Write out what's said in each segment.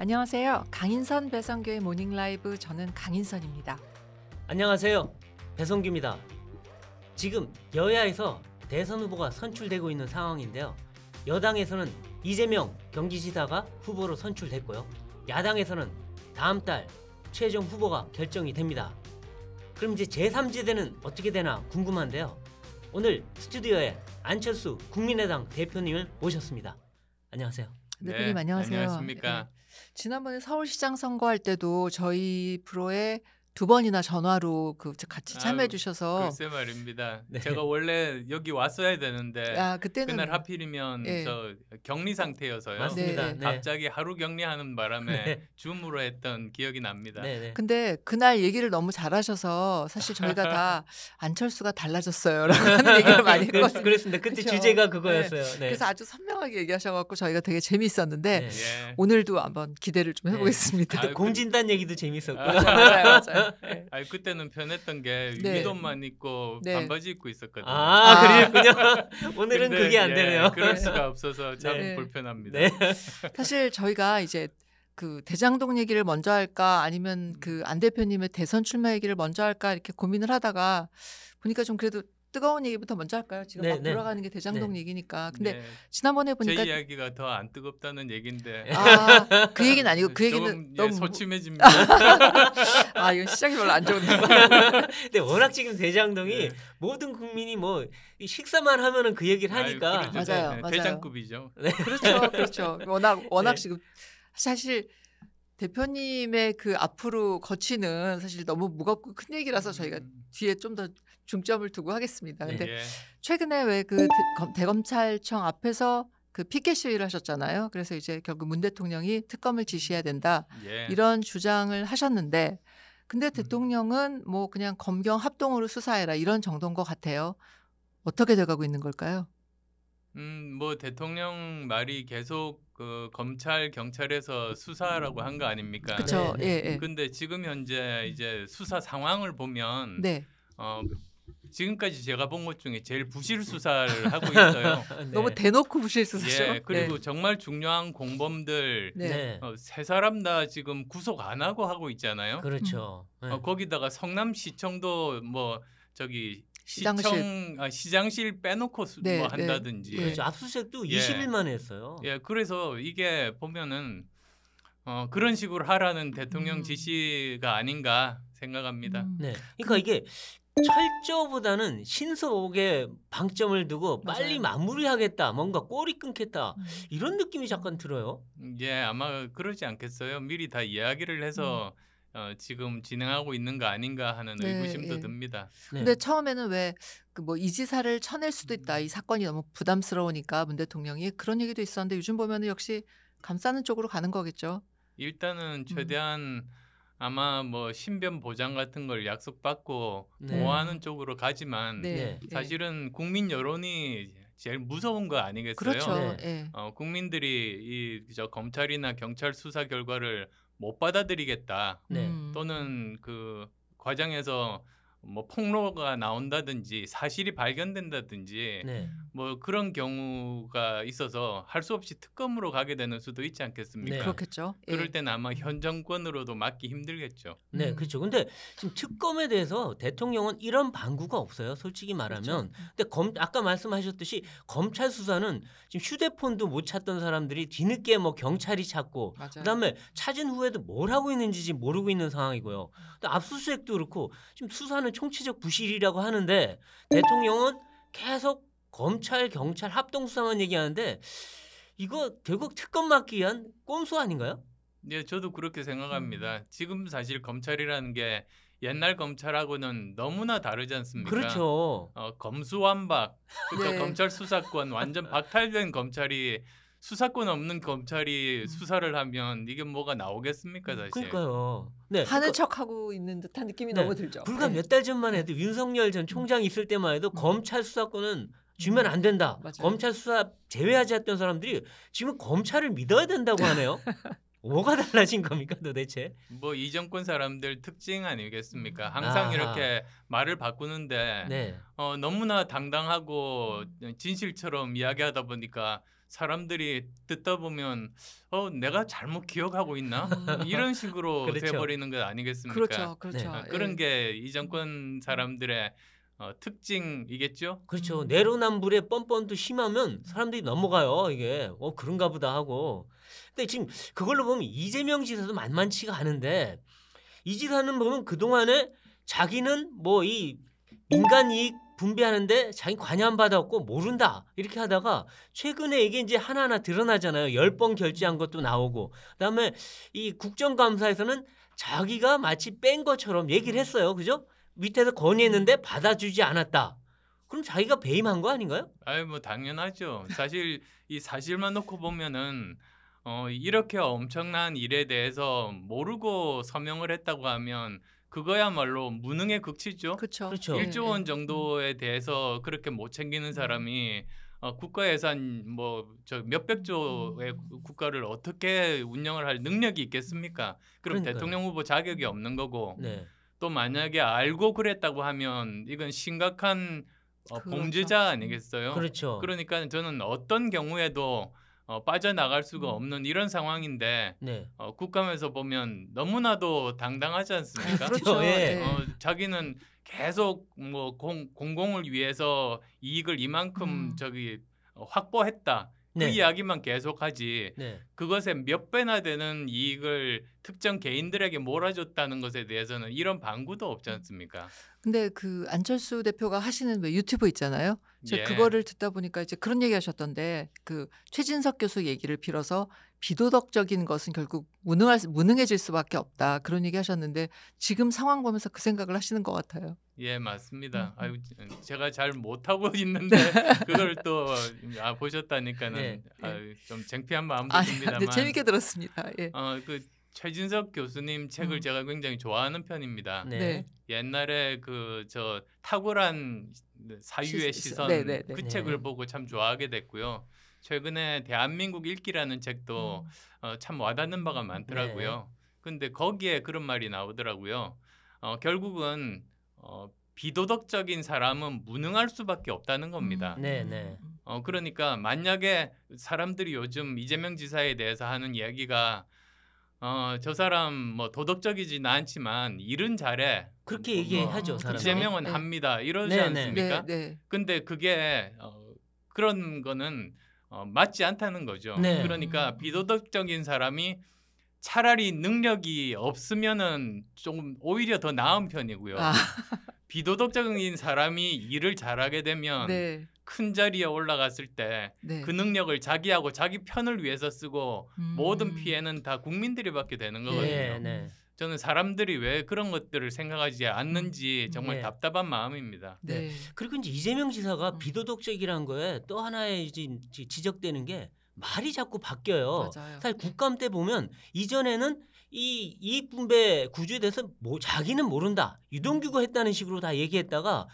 안녕하세요. 강인선 배성규의 모닝 라이브 저는 강인선입니다. 안녕하세요. 배성규입니다. 지금 여야에서 대선 후보가 선출되고 있는 상황인데요. 여당에서는 이재명 경기지사가 후보로 선출됐고요. 야당에서는 다음 달 최종 후보가 결정이 됩니다. 그럼 이제 제3지대는 어떻게 되나 궁금한데요. 오늘 스튜디오에 안철수 국민의당 대표님을 모셨습니다. 안녕하세요. 네, 대표님 네, 안녕하세요. 안녕하십니까. 네. 지난번에 서울시장 선거할 때도 저희 프로에 두 번이나 전화로 그 같이 참여해 주셔서 글쎄 말입니다. 네. 제가 원래 여기 왔어야 되는데 아, 그때는 그날 하필이면 네. 저 격리 상태여서요. 맞습니다. 네. 갑자기 하루 격리하는 바람에 네. 줌으로 했던 기억이 납니다. 네, 네. 근데 그날 얘기를 너무 잘하셔서 사실 저희가 다 안철수가 달라졌어요라고 하는 얘기를 많이 했거든요. 그렇습니다. 그때 그쵸? 주제가 그거였어요. 그래서 아주 선명하게 얘기하셔갖고 저희가 되게 재미있었는데 예. 오늘도 한번 기대를 좀 해보겠습니다. 아 공진단 얘기도 재미었고요 아, 맞아요, 맞아요. 네. 아니 그때는 변했던 게 네. 위돈만 입고 네. 반바지 입고 있었거든요. 아, 아. 그랬군요. 오늘은 근데, 그게 안 예, 되네요. 예, 그럴 네. 수가 없어서 참 네. 불편합니다. 사실 저희가 이제 그 대장동 얘기를 먼저 할까 아니면 그안 음. 대표님의 대선 출마 얘기를 먼저 할까 이렇게 고민을 하다가 보니까 좀 그래도 뜨거운 얘기부터 먼저 할까요? 지금 네, 막 네. 돌아가는 게 대장동 네. 얘기니까. 근데 네. 지난번에 보니까 제 이야기가 더 안 뜨겁다는 얘긴데. 아, 그 얘기는 아니고 그 얘기는 조금, 예, 너무 예, 소침해집니다. 아, 이거 시작이 별로 안 좋은데. 근데 네, 워낙 지금 대장동이 네. 모든 국민이 뭐 식사만 하면은 그 얘기를 하니까 아유, 그렇죠. 맞아요, 네, 맞아요. 대장급이죠. 그렇죠, 그렇죠. 워낙 워낙 지금 사실 대표님의 그 앞으로 거치는 사실 너무 무겁고 큰 얘기라서 저희가 음. 뒤에 좀더 중점을 두고 하겠습니다. 근데 예. 최근에 왜 그 대검찰청 앞에서 그 피켓 시위를 하셨잖아요. 그래서 이제 결국 문 대통령이 특검을 지시해야 된다 예. 이런 주장을 하셨는데, 근데 음. 대통령은 뭐 그냥 검경 합동으로 수사해라 이런 정도인 것 같아요. 어떻게 돼가고 있는 걸까요? 음, 뭐 대통령 말이 계속 그 검찰 경찰에서 수사라고 한 거 아닙니까? 그렇죠. 예, 예. 근데 지금 현재 음. 이제 수사 상황을 보면 네. 어, 지금까지 제가 본 것 중에 제일 부실 음. 수사를 하고 있어요. 네. 너무 대놓고 부실 수사죠. 예, 그리고 네. 정말 중요한 공범들 네. 네. 어, 세 사람 다 지금 구속 안 하고 하고 있잖아요. 그렇죠. 음. 네. 어, 거기다가 성남시청도 뭐 저기 시장실. 시청 아, 시장실 빼놓고 수, 네, 뭐 한다든지. 그렇죠. 압수수색도 예. 20일 만에 했어요. 예, 그래서 이게 보면은 어, 그런 식으로 하라는 대통령 음. 지시가 아닌가 생각합니다. 음. 네. 그 그러니까 이게 철저보다는 신속에 방점을 두고 빨리 맞아요. 마무리하겠다 뭔가 음. 꼬리 끊겠다 음. 이런 느낌이 잠깐 들어요 음, 예 아마 그러지 않겠어요 미리 다 이야기를 해서 음. 어, 지금 진행하고 있는 거 아닌가 하는 네, 의구심도 예. 듭니다. 네. 근데 처음에는 왜 그 뭐 이지사를 쳐낼 수도 있다. 음. 이 사건이 너무 부담스러우니까 문 대통령이 그런 얘기도 있었는데 요즘 보면은 역시 감싸는 쪽으로 가는 거겠죠. 일단은 최대한 음. 아마 뭐 신변 보장 같은 걸 약속받고 네. 보호하는 쪽으로 가지만 네. 네. 사실은 국민 여론이 제일 무서운 거 아니겠어요? 그렇죠. 네. 예. 어, 국민들이 이저 검찰이나 경찰 수사 결과를 못 받아들이겠다 네. 음. 또는 그 과정에서 뭐 폭로가 나온다든지 사실이 발견된다든지 네. 뭐 그런 경우가 있어서 할 수 없이 특검으로 가게 되는 수도 있지 않겠습니까? 네. 그렇겠죠. 그럴 예. 때는 아마 음. 현 정권으로도 맞기 힘들겠죠. 네, 음. 그렇죠. 근데 지금 특검에 대해서 대통령은 이런 방구가 없어요. 솔직히 그렇죠. 말하면. 그렇죠. 근데 검 아까 말씀하셨듯이 검찰 수사는 지금 휴대폰도 못 찾던 사람들이 뒤늦게 뭐 경찰이 찾고 맞아요. 그다음에 찾은 후에도 뭘 하고 있는지 모르고 있는 상황이고요. 또 압수수색도 그렇고 지금 수사는 총체적 부실이라고 하는데 대통령은 계속 검찰 경찰 합동 수사만 얘기하는데 이거 결국 특검 막기 위한 꼼수 아닌가요? 네, 저도 그렇게 생각합니다. 음. 지금 사실 검찰이라는 게 옛날 검찰하고는 너무나 다르지 않습니까? 그렇죠. 어, 검수완박, 그러니까 네. 검찰 수사권 완전 박탈된 검찰이 수사권 없는 검찰이 음. 수사를 하면 이게 뭐가 나오겠습니까, 음, 사실? 그러니까요. 네. 하는 그러니까 척하고 있는 듯한 느낌이 네. 너무 들죠. 불과 네. 몇달 전만 해도 윤석열 전 총장 있을 때만 해도 검찰 수사권은 주면 음. 안 된다. 맞아요. 검찰 수사 제외하지 않던 사람들이 지금 검찰을 믿어야 된다고 하네요. 뭐가 달라진 겁니까 도대체? 뭐이 정권 사람들 특징 아니겠습니까? 음. 항상 아. 이렇게 말을 바꾸는데 네. 어, 너무나 당당하고 진실처럼 이야기하다 보니까 사람들이 듣다 보면 어 내가 잘못 기억하고 있나 음. 이런 식으로 그렇죠. 돼버리는 것 아니겠습니까? 그렇죠, 그렇죠. 네. 네. 그런 예. 게이 정권 사람들의 어, 특징이겠죠. 그렇죠. 음. 내로남불의 뻔뻔도 심하면 사람들이 넘어가요. 이게 어 그런가 보다 하고. 근데 지금 그걸로 보면 이재명 지사도 만만치가 않은데 이 지사는 보면 그 동안에 자기는 뭐이 민간 이익 분배하는데 자기 관여 안 받았고 모른다 이렇게 하다가 최근에 이게 이제 하나하나 드러나잖아요. 열 번 결제한 것도 나오고 그다음에 이 국정감사에서는 자기가 마치 뺀 것처럼 얘기를 했어요. 그죠? 밑에서 건의했는데 음. 받아주지 않았다. 그럼 자기가 배임한 거 아닌가요? 아유 뭐 당연하죠. 사실 이 사실만 놓고 보면은 어 이렇게 엄청난 일에 대해서 모르고 서명을 했다고 하면 그거야말로 무능의 극치죠. 그렇죠. 네, 일조원 네. 정도에 대해서 그렇게 못 챙기는 사람이 음. 어, 국가 예산 뭐저 몇백조의 음. 국가를 어떻게 운영을 할 능력이 있겠습니까? 그럼 그러니까요. 대통령 후보 자격이 없는 거고. 네. 또 만약에 알고 그랬다고 하면 이건 심각한 어, 그 범죄자 아니겠어요? 그렇죠. 그러니까 저는 어떤 경우에도 어, 빠져나갈 수가 음. 없는 이런 상황인데 네. 어, 국감에서 보면 너무나도 당당하지 않습니까? 그렇죠. 네. 어, 자기는 계속 뭐 공, 공공을 위해서 이익을 이만큼 음. 저기 확보했다 그 네. 이야기만 계속하지 네. 그것에 몇 배나 되는 이익을 특정 개인들에게 몰아줬다는 것에 대해서는 이런 방구도 없지 않습니까? 근데 그 안철수 대표가 하시는 유튜브 있잖아요. 예. 그거를 듣다 보니까 이제 그런 얘기 하셨던데 그 최진석 교수 얘기를 빌어서 비도덕적인 것은 결국 무능할 무능해질 수밖에 없다 그런 얘기 하셨는데 지금 상황 보면서 그 생각을 하시는 것 같아요. 예 맞습니다. 음. 아유 제가 잘 못하고 있는데 그걸 또 아, 보셨다니까는 네. 예. 아유, 좀 창피한 마음도 아, 듭니다만. 네, 재밌게 들었습니다. 예. 어그 최진석 교수님 책을 음. 제가 굉장히 좋아하는 편입니다. 네. 네. 옛날에 그 저 탁월한 사유의 시, 선 네, 네, 네, 그 책을 네. 보고 참 좋아하게 됐고요. 최근에 대한민국 읽기라는 책도 음. 어, 참 와닿는 바가 많더라고요. 네. 근데 거기에 그런 말이 나오더라고요. 어, 결국은 어, 비도덕적인 사람은 무능할 수밖에 없다는 겁니다. 음. 네, 네. 어, 그러니까 만약에 사람들이 요즘 이재명 지사에 대해서 하는 이야기가 어, 저 사람 뭐 도덕적이진 않지만 일은 잘해. 그렇게 뭐 얘기하죠. 뭐, 이재명은 네. 합니다. 이러지 네, 네, 않습니까? 네, 네. 근데 그게 어, 그런 거는 어, 맞지 않다는 거죠. 네. 그러니까 음. 비도덕적인 사람이 차라리 능력이 없으면은 조금 오히려 더 나은 편이고요. 아. 비도덕적인 사람이 일을 잘하게 되면 네. 큰 자리에 올라갔을 때그 네. 그 능력을 자기하고 자기 편을 위해서 쓰고 음. 모든 피해는 다 국민들이 받게 되는 네, 거거든요. 네, 저는 사람들이 왜 그런 것들을 생각하지 음. 않는지 정말 네. 답답한 마음입니다. 네. 네. 그리고 이제 이재명 지사가 음. 비도덕적이라는 거에 또 하나의 지적되는게 말이 자꾸 바뀌어요. 맞아요. 사실 국감 때 보면 이전에는 이 이익분배 구조에 대해서 뭐 자기는 모른다 유동규가 했다는 식으로 다 얘기했다가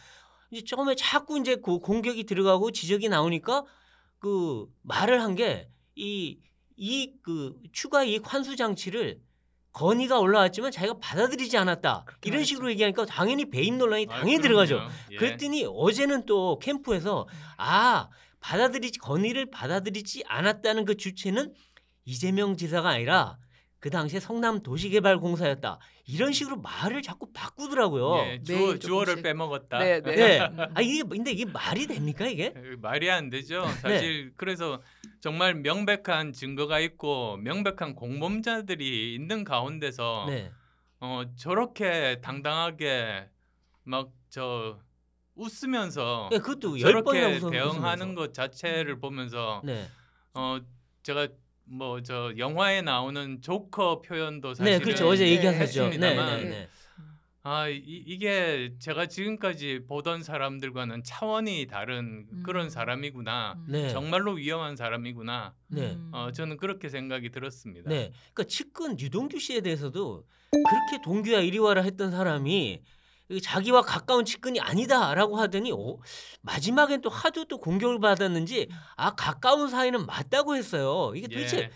이제 처음에 자꾸 이제 그 공격이 들어가고 지적이 나오니까 그 말을 한 게 이 이 그 추가 이익 환수 장치를 건의가 올라왔지만 자기가 받아들이지 않았다. 이런 식으로 얘기하니까 당연히 배임 논란이 아, 당연히 그 들어가죠. 예. 그랬더니 어제는 또 캠프에서 음. 아 받아들이지 건의를 받아들이지 않았다는 그 주체는 이재명 지사가 아니라 그 당시에 성남 도시개발공사였다. 이런 식으로 말을 자꾸 바꾸더라고요. 예, 네, 주 주어를 빼먹었다. 네, 네. 네. 아 이게 근데 이게 말이 됩니까 이게? 말이 안 되죠. 네. 사실 네. 그래서 정말 명백한 증거가 있고 명백한 공범자들이 있는 가운데서 네. 어 저렇게 당당하게 막 저 웃으면서 네, 그것도 저렇게 대응하는 웃으면서. 것 자체를 보면서 네. 어 제가 뭐저 영화에 나오는 조커 표현도 사실은 네, 그렇죠. 어제 얘기하셨죠. 네. 네, 네, 네. 아 이, 이게 제가 지금까지 보던 사람들과는 차원이 다른 음. 그런 사람이구나. 네. 정말로 위험한 사람이구나. 네. 어, 저는 그렇게 생각이 들었습니다. 네. 그러니까 측근 유동규 씨에 대해서도 그렇게 동규야 이리와라 했던 사람이 자기와 가까운 측근이 아니다라고 하더니 어? 마지막엔 또 하도 또 공격을 받았는지 음. 아 가까운 사이는 맞다고 했어요. 이게 도대체 예.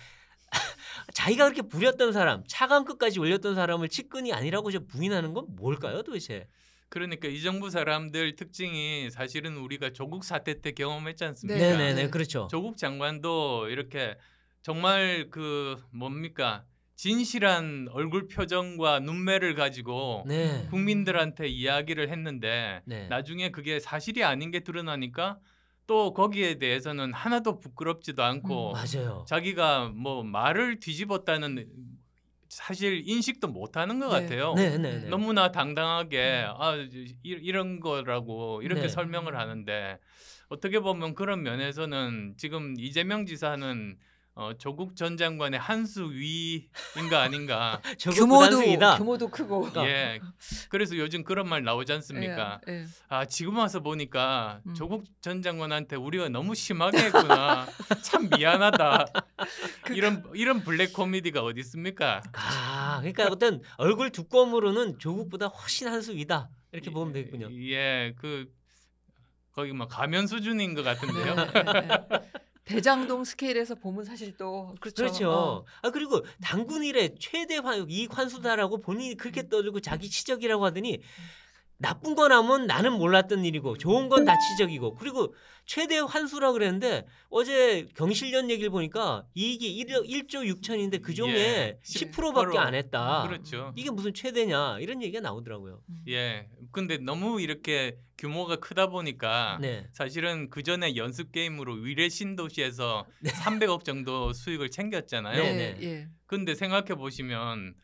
자기가 그렇게 부렸던 사람, 차관 끝까지 올렸던 사람을 측근이 아니라고 저 부인하는 건 뭘까요, 도대체? 그러니까 이 정부 사람들 특징이 사실은 우리가 조국 사태 때 경험했지 않습니까? 네, 네, 네, 그렇죠. 조국 장관도 이렇게 정말 그 뭡니까 진실한 얼굴 표정과 눈매를 가지고 네. 국민들한테 이야기를 했는데 네. 나중에 그게 사실이 아닌 게 드러나니까 또 거기에 대해서는 하나도 부끄럽지도 않고 음, 자기가 뭐 말을 뒤집었다는 사실 인식도 못하는 것 네. 같아요. 네, 네, 네. 너무나 당당하게 음. 아 이런 거라고 이렇게 설명을 하는데 어떻게 보면 그런 면에서는 지금 이재명 지사는 어, 조국 전 장관의 한수 위인가 아닌가. 규모도 단승이다. 규모도 크고. 예. 예. 그래서 요즘 그런 말 나오지 않습니까? 예, 예. 아 지금 와서 보니까 음. 조국 전 장관한테 우리가 너무 심하게 했구나. 참 미안하다. 그, 이런 이런 블랙 코미디가 어디 있습니까? 아 그러니까 어떤 얼굴 두꺼움으로는 조국보다 훨씬 한수 위다 이렇게 보면 되겠군요. 예, 그 거기 막 뭐 가면 수준인 것 같은데요. 네, 네, 네. 대장동 스케일에서 보면 사실 또 그렇죠. 그렇죠. 어. 아 그리고 음. 당군 일의 최대 이익 환수다라고 본인이 그렇게 음. 떠들고 자기 치적이라고 음. 하더니 음. 나쁜 건 하면 나는 몰랐던 일이고 좋은 건 다치적이고 그리고 최대 환수라 그랬는데 어제 경실련 얘기를 보니까 이익이 1, 조 6천인데 그 중에 예, 10%밖에 안 했다. 그렇죠. 이게 무슨 최대냐 이런 얘기가 나오더라고요. 예. 근데 너무 이렇게 규모가 크다 보니까 네. 사실은 그 전에 연습 게임으로 위례 신도시에서 300억 정도 수익을 챙겼잖아요. 네, 네. 예. 근데 생각해 보시면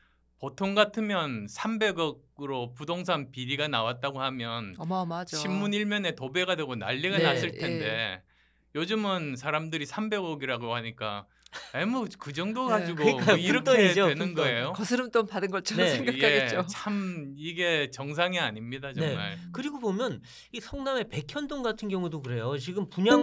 보통 같으면 300억으로 부동산 비리가 나왔다고 하면 어마어마하죠. 신문 일면에 도배가 되고 난리가 네, 났을 예. 텐데 예. 요즘은 사람들이 300억이라고 하니까 뭐그 정도 아, 가지고 네, 그러니까뭐 이렇게 품돈이죠, 되는 품돈. 거예요. 거스름돈 받은 것처럼 네. 생각하겠죠. 예, 참 이게 정상이 아닙니다 네. 정말. 네. 그리고 보면 이 성남의 백현동 같은 경우도 그래요. 지금 분양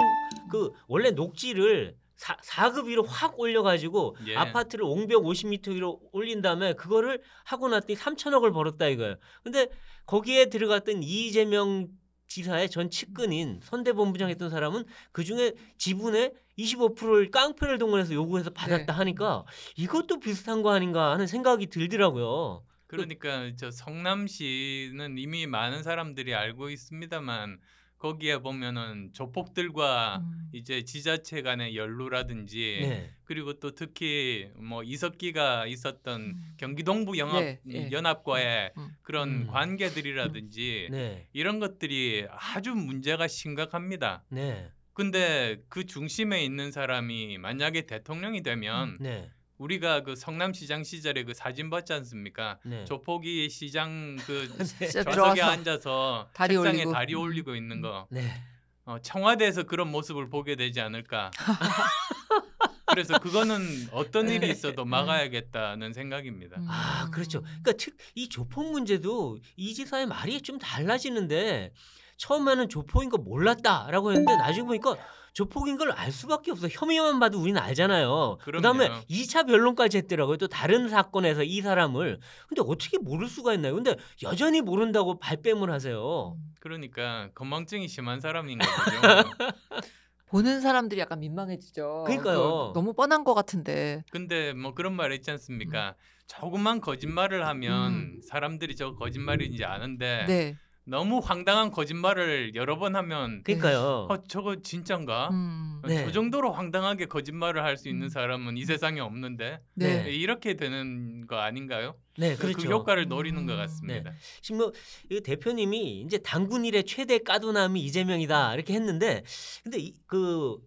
그 원래 녹지를 사, 4급 위로 확 올려가지고 예. 아파트를 옹벽 50m 위로 올린 다음에 그거를 하고 났더니 3천억을 벌었다 이거예요. 근데 거기에 들어갔던 이재명 지사의 전 측근인 선대본부장 했던 사람은 그중에 지분의 25%를 깡패를 동원해서 요구해서 받았다 네. 하니까 이것도 비슷한 거 아닌가 하는 생각이 들더라고요. 그러니까 저 성남시는 이미 많은 사람들이 알고 있습니다만 거기에 보면은 조폭들과 음. 이제 지자체 간의 연루라든지 네. 그리고 또 특히 뭐 이석기가 있었던 음. 경기동부 영합 네, 네. 연합과의 음, 음. 그런 음. 관계들이라든지 네. 이런 것들이 아주 문제가 심각합니다. 네. 근데 그 중심에 있는 사람이 만약에 대통령이 되면 네. 우리가 그 성남시장 시절에 그 사진 봤지 않습니까? 네. 조폭이 시장 그 네. 좌석에 앉아서 다리 책상에 올리고. 다리 음. 올리고 있는 거. 네. 어, 청와대에서 그런 모습을 보게 되지 않을까. 그래서 그거는 어떤 일이 네. 있어도 음. 막아야겠다는 생각입니다. 음. 아 그렇죠. 그러니까 이 조폭 문제도 이 지사의 말이 좀 달라지는데 처음에는 조폭인 거 몰랐다라고 했는데 나중에 보니까 조폭인 걸 알 수밖에 없어. 혐의만 봐도 우리는 알잖아요. 그다음에 2차 변론까지 했더라고요. 또 다른 사건에서 이 사람을 근데 어떻게 모를 수가 있나요? 근데 여전히 모른다고 발뺌을 하세요. 그러니까 건망증이 심한 사람인 거죠. 뭐. 보는 사람들이 약간 민망해지죠. 그러니까요. 너무 뻔한 것 같은데. 근데 뭐 그런 말 있지 않습니까? 음. 조금만 거짓말을 하면 음. 사람들이 저 거짓말인지 아는데 네. 너무 황당한 거짓말을 여러 번 하면 그러니까요. 어, 저거 진짠가? 음. 네. 저 정도로 황당하게 거짓말을 할 수 있는 음. 사람은 이 세상에 없는데 네. 이렇게 되는 거 아닌가요? 네, 그, 그 그렇죠. 그 효과를 음. 노리는 음. 것 같습니다. 네. 지금 뭐 대표님이 이제 당군 일의 최대 까도남이 이재명이다 이렇게 했는데 근데 이, 그,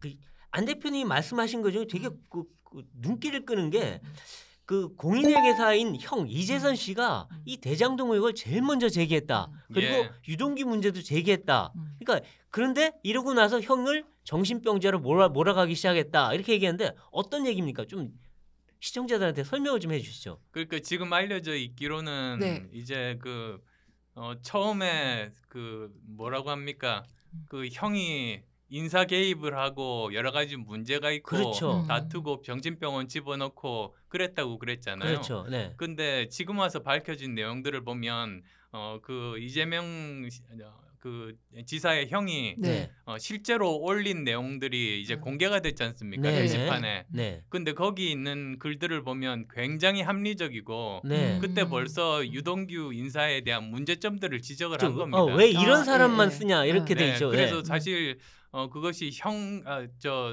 그 안 대표님이 말씀하신 거 중에 되게 음. 그, 그 눈길을 끄는 게그 공인회계사인 형 이재선 음. 씨가 음. 이 대장동 의혹을 제일 먼저 제기했다. 음. 그리고 예. 유동기 문제도 제기했다. 그러니까 그런데 이러고 나서 형을 정신병자로 몰아, 몰아가기 시작했다. 이렇게 얘기하는데 어떤 얘기입니까? 좀 시청자들한테 설명을 좀 해주시죠. 그러니까 지금 알려져 있기로는 네. 이제 그 어, 처음에 그 뭐라고 합니까? 그 형이 인사 개입을 하고 여러 가지 문제가 있고 그렇죠. 음. 다투고 병진병원 집어넣고 그랬다고 그랬잖아요. 그렇죠. 네. 근데 지금 와서 밝혀진 내용들을 보면 어그 이재명 어, 그 지사의 형이 네. 어, 실제로 올린 내용들이 이제 음. 공개가 됐지 않습니까 네. 게시판에. 네. 근데 거기 있는 글들을 보면 굉장히 합리적이고 네. 그때 음. 벌써 유동규 인사에 대한 문제점들을 지적을 한 어, 겁니다. 어, 왜 이런 아, 사람만 아, 쓰냐 이렇게 아. 돼있죠 네. 예. 그래서 사실 어 그것이 형저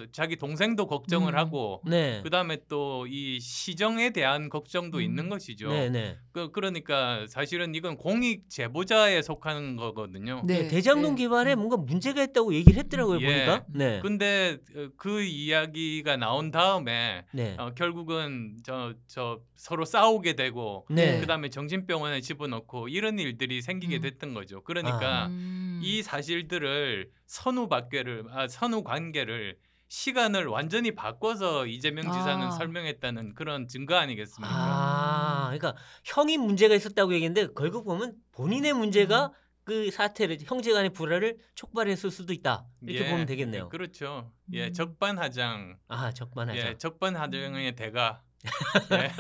아, 자기 동생도 걱정을 음. 하고 네. 그다음에 또 이 시정에 대한 걱정도 음. 있는 것이죠. 네네. 네. 그 그러니까 사실은 이건 공익 제보자에 속하는 거거든요. 네. 네 대장동 개발에 네. 음. 뭔가 문제가 있다고 얘기를 했더라고요 음, 예. 보니까. 네. 근데 어, 그 이야기가 나온 다음에 어, 결국은 저 저 서로 싸우게 되고 그다음에 정신병원에 집어넣고 이런 일들이 생기게 음. 됐던 거죠. 그러니까 아. 음. 이 사실들을 선후밖게 관계를 아 선후 관계를 시간을 완전히 바꿔서 이재명 지사는 아. 설명했다는 그런 증거 아니겠습니까? 아, 그러니까 형이 문제가 있었다고 얘기했는데 결국 보면 본인의 음. 문제가 음. 그 사태를 형제간의 불화를 촉발했을 수도 있다 이렇게 예, 보면 되겠네요. 그렇죠. 예, 음. 적반하장. 아, 적반하장. 예, 적반하장의 음. 대가. 예.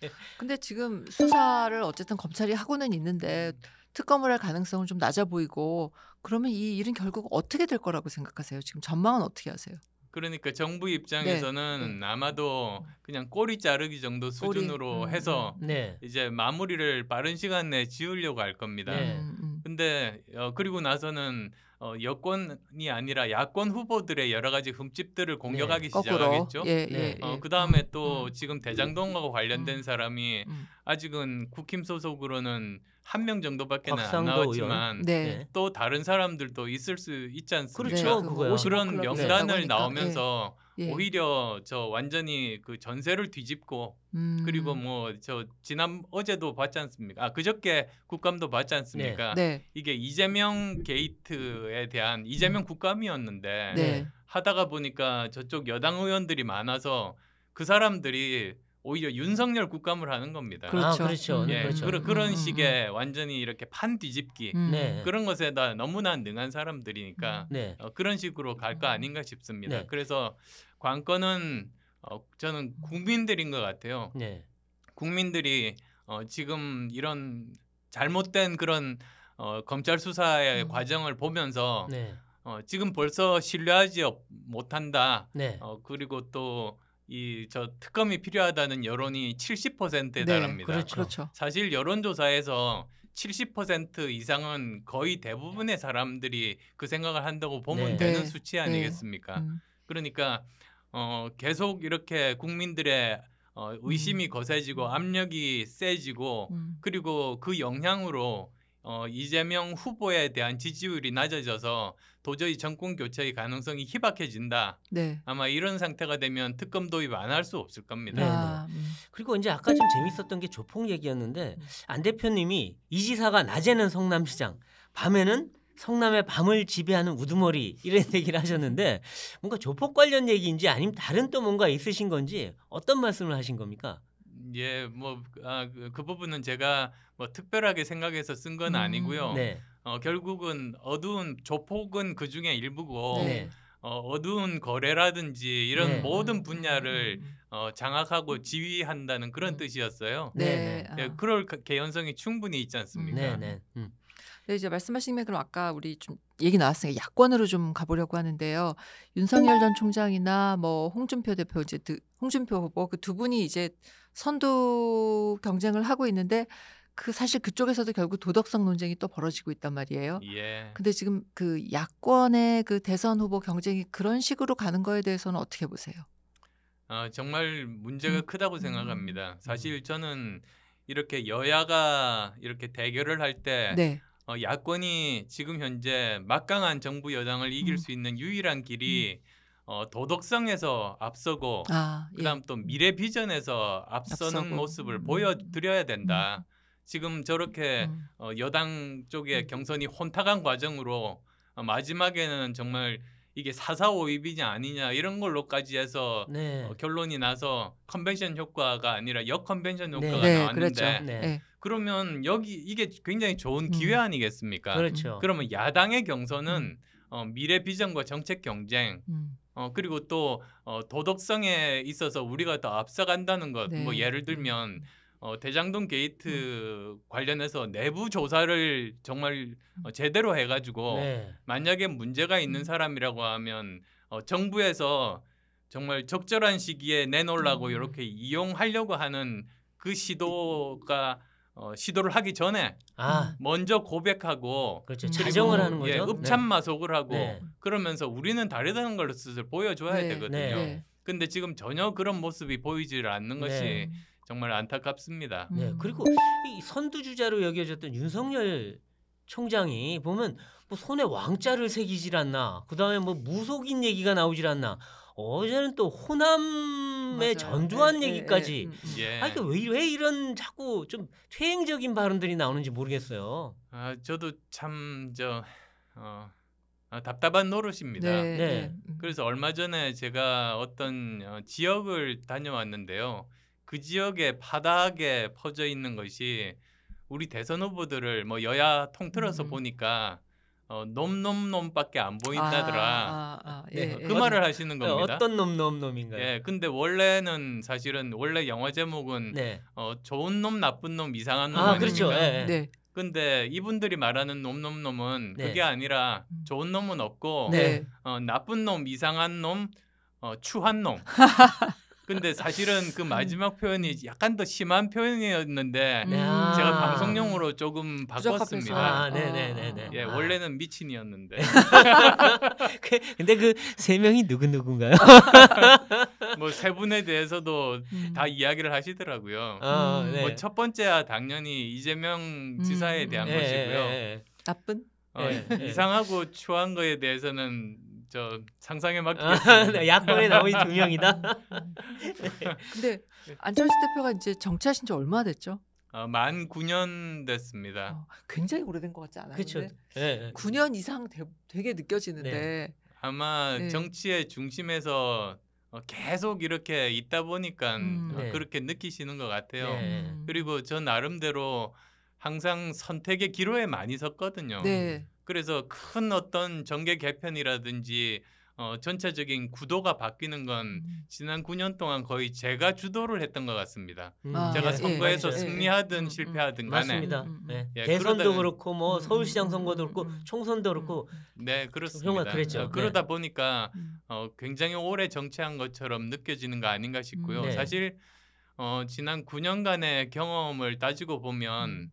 네. 근데 지금 수사를 어쨌든 검찰이 하고는 있는데 특검을 할 가능성은 좀 낮아 보이고 그러면 이 일은 결국 어떻게 될 거라고 생각하세요? 지금 전망은 어떻게 하세요? 그러니까 정부 네. 입장에서는 네. 아마도 그냥 꼬리 자르기 정도 수준으로 꼬리. 음, 음, 해서 음. 네. 이제 마무리를 빠른 시간 내에 지으려고 할 겁니다. 네. 음, 근데 어, 그리고 나서는 어, 여권이 아니라 야권 후보들의 여러 가지 흠집들을 네. 공격하기 네. 시작하겠죠. 예, 네. 예, 네. 어, 예. 그 다음에 음, 또 음. 지금 대장동하고 음, 관련된 음. 사람이 음. 아직은 국힘 소속으로는 한 명 정도밖에는 안 나왔지만 네. 네. 또 다른 사람들도 있을 수 있지 않습니까? 그렇죠. 그런 명단을 그러니까, 예. 나오면서 예. 오히려 저 완전히 그 전세를 뒤집고 음. 그리고 뭐 뭐저 지난 어제도 봤지 않습니까? 아 그저께 국감도 봤지 않습니까? 네. 네. 이게 이재명 게이트에 대한 이재명 음. 국감이었는데 네. 하다가 보니까 저쪽 여당 의원들이 많아서 그 사람들이 오히려 윤석열 국감을 하는 겁니다. 그렇죠. 아, 그렇죠. 그렇죠. 음. 예, 그렇죠. 그런 그런 음. 식의 완전히 이렇게 판 뒤집기 음. 네. 그런 것에 다 너무나 능한 사람들이니까 네. 어, 그런 식으로 갈 거 아닌가 싶습니다. 네. 그래서 관건은 어, 저는 국민들인 것 같아요. 네. 국민들이 어, 지금 이런 잘못된 그런 어, 검찰 수사의 음. 과정을 보면서 네. 어, 지금 벌써 신뢰하지 못한다. 네. 어, 그리고 또 이저 특검이 필요하다는 여론이 70%에 달합니다. 그렇죠. 그렇죠. 사실 여론조사에서 70% 이상은 거의 대부분의 사람들이 그 생각을 한다고 보면 네. 되는 네. 수치 네. 아니겠습니까? 음. 그러니까 어, 계속 이렇게 국민들의 어, 음. 의심이 음. 거세지고 압력이 세지고 음. 그리고 그 영향으로 어, 이재명 후보에 대한 지지율이 낮아져서 도저히 정권 교체의 가능성이 희박해진다. 네. 아마 이런 상태가 되면 특검 도입 안 할 수 없을 겁니다. 네. 네. 아, 음. 그리고 이제 아까 좀 재밌었던 게 조폭 얘기였는데 음. 안 대표님이 이 지사가 낮에는 성남시장, 밤에는 성남의 밤을 지배하는 우두머리 이런 얘기를 하셨는데 뭔가 조폭 관련 얘기인지 아니면 다른 또 뭔가 있으신 건지 어떤 말씀을 하신 겁니까? 예, 뭐그 아, 그, 그 부분은 제가 뭐 특별하게 생각해서 쓴건 음. 아니고요. 음, 네. 어, 결국은 어두운 조폭은 그 중에 일부고 네. 어, 어두운 거래라든지 이런 네. 모든 분야를 음, 음, 음. 어, 장악하고 지휘한다는 그런 뜻이었어요. 네. 네. 네. 예, 아. 그럴 개연성이 충분히 있지 않습니까? 네. 네. 음. 네, 이제 말씀하신 김 그럼 아까 우리 좀 얘기 나왔으니까 야권으로 좀 가보려고 하는데요. 윤석열 전 총장이나 뭐 홍준표 대표 이제 홍준표 후보 그두 분이 이제 선두 경쟁을 하고 있는데 그 사실 그쪽에서도 결국 도덕성 논쟁이 또 벌어지고 있단 말이에요. 예. 근데 지금 그 야권의 그 대선 후보 경쟁이 그런 식으로 가는 거에 대해서는 어떻게 보세요? 아, 정말 문제가 음. 크다고 생각합니다. 음. 사실 저는 이렇게 여야가 이렇게 대결을 할때 네. 어, 야권이 지금 현재 막강한 정부 여당을 이길 음. 수 있는 유일한 길이 음. 어, 도덕성에서 앞서고 아, 예. 그다음 예. 또 미래 비전에서 앞서는 앞서고. 모습을 음. 보여드려야 된다. 음. 지금 저렇게 음. 어, 여당 쪽에 음. 경선이 혼탁한 과정으로 어, 마지막에는 정말 이게 사사오입이냐 아니냐 이런 걸로까지 해서 네. 어, 결론이 나서 컨벤션 효과가 아니라 역컨벤션 네. 효과가 네. 나왔는데 그렇죠. 네, 그렇죠. 그러면 여기 이게 굉장히 좋은 음. 기회 음. 아니겠습니까? 그렇죠. 음. 그러면 야당의 경선은 어, 미래 비전과 정책 경쟁 음. 어, 그리고 또 어, 도덕성에 있어서 우리가 더 앞서간다는 것, 뭐 네. 뭐 예를 들면 어, 대장동 게이트 음. 관련해서 내부 조사를 정말 어, 음. 제대로 해가지고 네. 만약에 문제가 있는 음. 사람이라고 하면 어, 정부에서 정말 적절한 시기에 내놓으려고 음. 이렇게 이용하려고 하는 그 시도가 어, 시도를 하기 전에 아. 먼저 고백하고 그렇죠. 자정을 하는 예, 거죠. 예, 읍참마속을 네. 하고 네. 그러면서 우리는 다르다는 걸로 스스로 보여줘야 네. 되거든요. 네. 근데 지금 전혀 그런 모습이 보이질 않는 것이 정말 안타깝습니다. 네, 음. 그리고 이 선두주자로 여겨졌던 윤석열 총장이 보면 뭐 손에 왕자를 새기질 않나, 그 다음에 뭐 무속인 얘기가 나오질 않나, 어제는 또 호남의 맞아요. 전두환 네, 네, 얘기까지. 네, 네, 예. 아이 왜, 왜 이런 자꾸 좀 퇴행적인 발언들이 나오는지 모르겠어요. 아 저도 참저 어, 아, 답답한 노릇입니다. 네, 네. 음. 그래서 얼마 전에 제가 어떤 어, 지역을 다녀왔는데요. 그 지역의 바닥에 퍼져 있는 것이 우리 대선 후보들을 뭐 여야 통틀어서 음. 보니까 어, 놈놈놈밖에 안 보인다더라. 아, 아, 아, 아. 네, 예, 예, 그 예, 말을 하시는 예, 겁니다. 어떤 놈놈놈인가요? 예, 근데 원래는 사실은 원래 영화 제목은 네. 어, 좋은 놈, 나쁜 놈, 이상한 놈 아, 그렇죠. 아닙니까? 그 네. 근데 이분들이 말하는 놈놈놈은 네. 그게 아니라 음. 좋은 놈은 없고 네. 어, 나쁜 놈, 이상한 놈, 어, 추한 놈. 근데 사실은 그 마지막 표현이 약간 더 심한 표현이었는데 음. 제가 방송용으로 조금 바꿨습니다. 아, 네네네네. 예, 아. 원래는 미친이었는데. 그, 근데 그 세 명이 누구 누군가요? 뭐 세 분에 대해서도 음. 다 이야기를 하시더라고요. 어, 음. 네. 뭐첫 번째야 당연히 이재명 지사에 음. 대한 네, 것이고요. 네, 나쁜? 어, 이상하고 추한 거에 대해서는 저 상상에 맡기겠습니다. 야권에 나오니 두 명이다. 네. 근데 안철수 대표가 이제 정치하신 지 얼마 됐죠? 어, 만 9년 됐습니다. 어, 굉장히 오래된 것 같지 않아요? 그렇죠. 네, 네. 9년 이상 되, 게 느껴지는데 네. 아마 네. 정치의 중심에서 어, 계속 이렇게 있다 보니까 음, 어, 네. 그렇게 느끼시는 것 같아요. 음. 그리고 저 나름대로 항상 선택의 기로에 많이 섰거든요. 그래서 큰 어떤 정계 개편이라든지 어, 전체적인 구도가 바뀌는 건 음. 지난 9년 동안 거의 제가 주도를 했던 것 같습니다. 음. 아, 제가 예, 선거에서 예, 승리하든 예, 실패하든 간에 맞습니다. 네. 대선도 그렇고 뭐 서울시장 선거도 그렇고 총선도 그렇고 네 그렇습니다. 그랬죠. 어, 그러다 네. 보니까 어, 굉장히 오래 정치한 것처럼 느껴지는 거 아닌가 싶고요. 네. 사실 어, 지난 9년간의 경험을 따지고 보면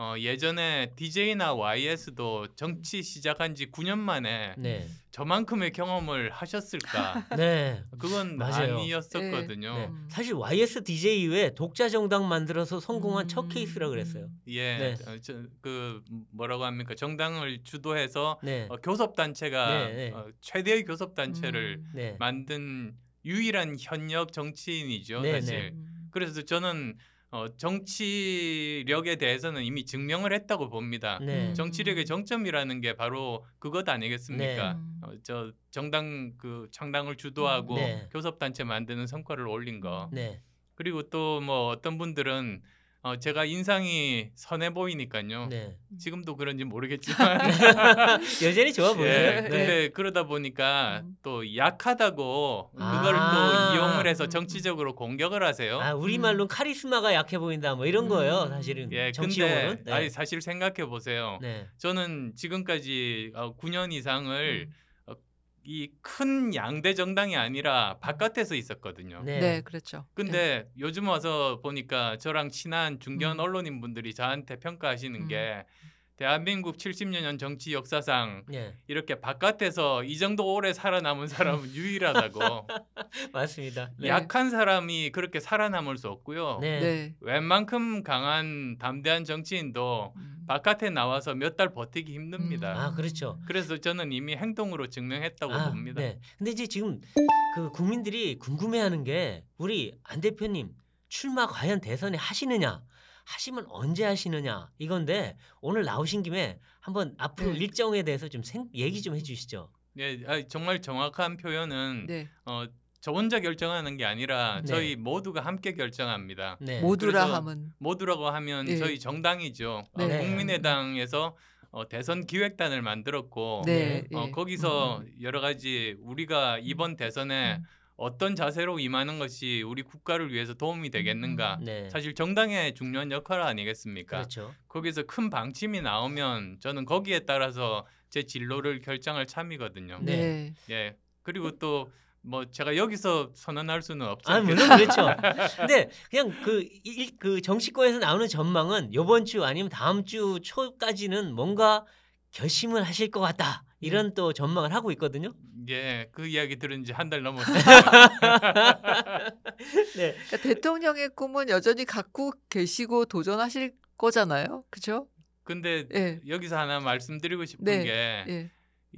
어, 예전에 DJ나 YS도 정치 시작한 지 9년 만에 네. 저만큼의 경험을 하셨을까? 네. 그건 아니었었거든요 네. 음. 사실 YS DJ 이후에 독자 정당 만들어서 성공한 음... 첫 케이스라 그랬어요. 예. 네. 어, 저, 그 뭐라고 합니까? 정당을 주도해서 네. 어, 교섭 단체가 네, 어, 최대의 교섭 단체를 음... 만든 유일한 현역 정치인이죠, 사실. 그래서 저는 어, 정치력에 대해서는 이미 증명을 했다고 봅니다. 네. 음. 정치력의 정점이라는 게 바로 그것 아니겠습니까? 네. 음. 어, 저 정당 그 창당을 주도하고 음, 네. 교섭단체 만드는 성과를 올린 거. 네. 그리고 또 뭐 어떤 분들은 어, 제가 인상이 선해 보이니까요. 네. 지금도 그런지 모르겠지만 네. 여전히 좋아 예, 보여요. 네. 네. 근데 그러다 보니까 음. 또 약하다고 그걸 또 아. 이용을 해서 음. 정치적으로 공격을 하세요. 아, 우리말로 음. 카리스마가 약해 보인다 뭐 이런 음. 거예요, 사실은. 예, 정치용어 근데 네. 아니 사실 생각해 보세요. 네. 저는 지금까지 어, 9년 이상을 음. 이큰 양대 정당이 아니라 바깥에서 있었거든요. 네, 네 그렇죠. 근데 네. 요즘 와서 보니까 저랑 친한 중견 음. 언론인 분들이 저한테 평가하시는 음. 게 대한민국 70년 여 정치 역사상 예. 이렇게 바깥에서 이 정도 오래 살아남은 사람은 유일하다고. 맞습니다. 네. 약한 사람이 그렇게 살아남을 수 없고요. 네. 네. 웬만큼 강한 담대한 정치인도 음. 바깥에 나와서 몇 달 버티기 힘듭니다. 음. 아 그렇죠. 그래서 저는 이미 행동으로 증명했다고 아, 봅니다. 네. 근데 이제 지금 그 국민들이 궁금해하는 게 우리 안 대표님 출마 과연 대선에 하시느냐? 하시면 언제 하시느냐 이건데 오늘 나오신 김에 한번 앞으로 네. 일정에 대해서 좀 생, 얘기 좀 해주시죠. 네, 아, 정말 정확한 표현은 네. 어, 저 혼자 결정하는 게 아니라 네. 저희 네. 모두가 함께 결정합니다. 네. 모두라 하면 모두라고 하면 네. 저희 정당이죠. 어, 네. 국민의당에서 어, 대선 기획단을 만들었고 네. 어, 예. 거기서 음. 여러 가지 우리가 이번 대선에 음. 어떤 자세로 임하는 것이 우리 국가를 위해서 도움이 되겠는가. 음, 네. 사실 정당의 중요한 역할 아니겠습니까? 그렇죠. 거기서 큰 방침이 나오면 저는 거기에 따라서 제 진로를 결정할 참이거든요. 네. 네. 예. 그리고 또 뭐 제가 여기서 선언할 수는 없죠. 아 물론 그렇죠. 근데 그냥 그그 그 정치권에서 나오는 전망은 이번 주 아니면 다음 주 초까지는 뭔가 결심을 하실 것 같다. 음. 이런 또 전망을 하고 있거든요. 예, 그 이야기 들은 지한 달 넘었어요. 네. 그러니까 대통령의 꿈은 여전히 갖고 계시고 도전하실 거잖아요. 그렇죠? 근데 예. 여기서 하나 말씀드리고 싶은 네. 게이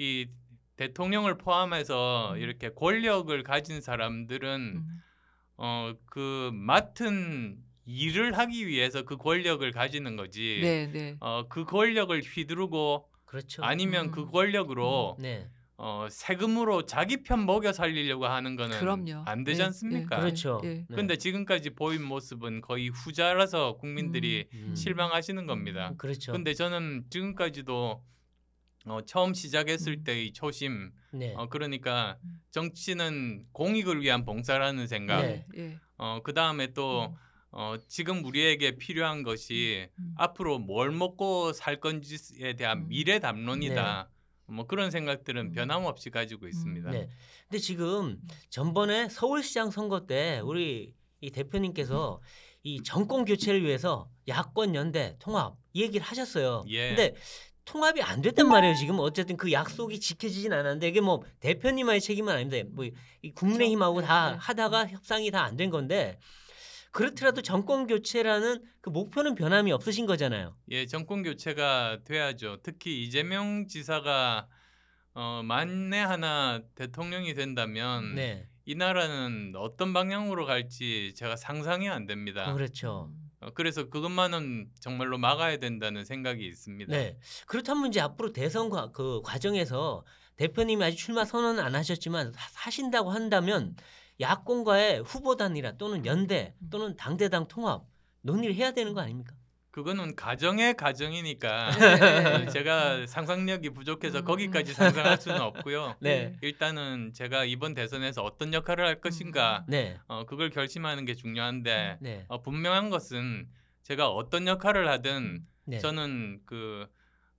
예. 대통령을 포함해서 음. 이렇게 권력을 가진 사람들은 음. 어그 맡은 일을 하기 위해서 그 권력을 가지는 거지. 네, 네. 어그 권력을 휘두르고 그렇죠. 아니면 그 음. 그 권력으로 음. 네. 어, 세금으로 자기 편 먹여 살리려고 하는 거는 그럼요. 안 되지 네, 않습니까? 네, 그렇죠. 네. 네. 근데 지금까지 보인 모습은 거의 후자라서 국민들이 음, 음. 실망하시는 겁니다. 음, 그렇죠. 근데 저는 지금까지도 어, 처음 시작했을 음. 때의 초심, 네. 어, 그러니까 정치는 공익을 위한 봉사라는 생각, 네. 예. 어, 그 다음에 또 음. 어, 지금 우리에게 필요한 것이 음, 음. 앞으로 뭘 먹고 살 건지에 대한 음. 미래 담론이다. 네. 뭐 그런 생각들은 음. 변함없이 가지고 있습니다. 네. 근데 지금 전번에 서울시장 선거 때 우리 이 대표님께서 이 정권 교체를 위해서 야권 연대 통합 얘기를 하셨어요. 예. 근데 통합이 안 됐단 말이에요. 지금 어쨌든 그 약속이 지켜지진 않았는데 이게 뭐대표님의 책임은 아닙니다. 뭐이 국민의힘하고 그렇죠. 다 네, 네. 하다가 협상이 다 안 된 건데 그렇더라도 정권 교체라는 그 목표는 변함이 없으신 거잖아요. 예, 정권 교체가 돼야죠. 특히 이재명 지사가 어, 만에 하나 대통령이 된다면 네. 이 나라는 어떤 방향으로 갈지 제가 상상이 안 됩니다. 그렇죠. 어, 그래서 그것만은 정말로 막아야 된다는 생각이 있습니다. 네. 그렇다면 이제 앞으로 대선 과, 그 과정에서 대표님이 아직 출마 선언은 안 하셨지만 하신다고 한다면 야권과의 후보단이라 또는 음. 연대 음. 또는 당대당 통합 논의를 해야 되는 거 아닙니까? 그거는 가정의 가정이니까 네. 제가 음. 상상력이 부족해서 거기까지 상상할 수는 없고요. 네. 일단은 제가 이번 대선에서 어떤 역할을 할 것인가 네. 어, 그걸 결심하는 게 중요한데 네. 어, 분명한 것은 제가 어떤 역할을 하든 네. 저는 그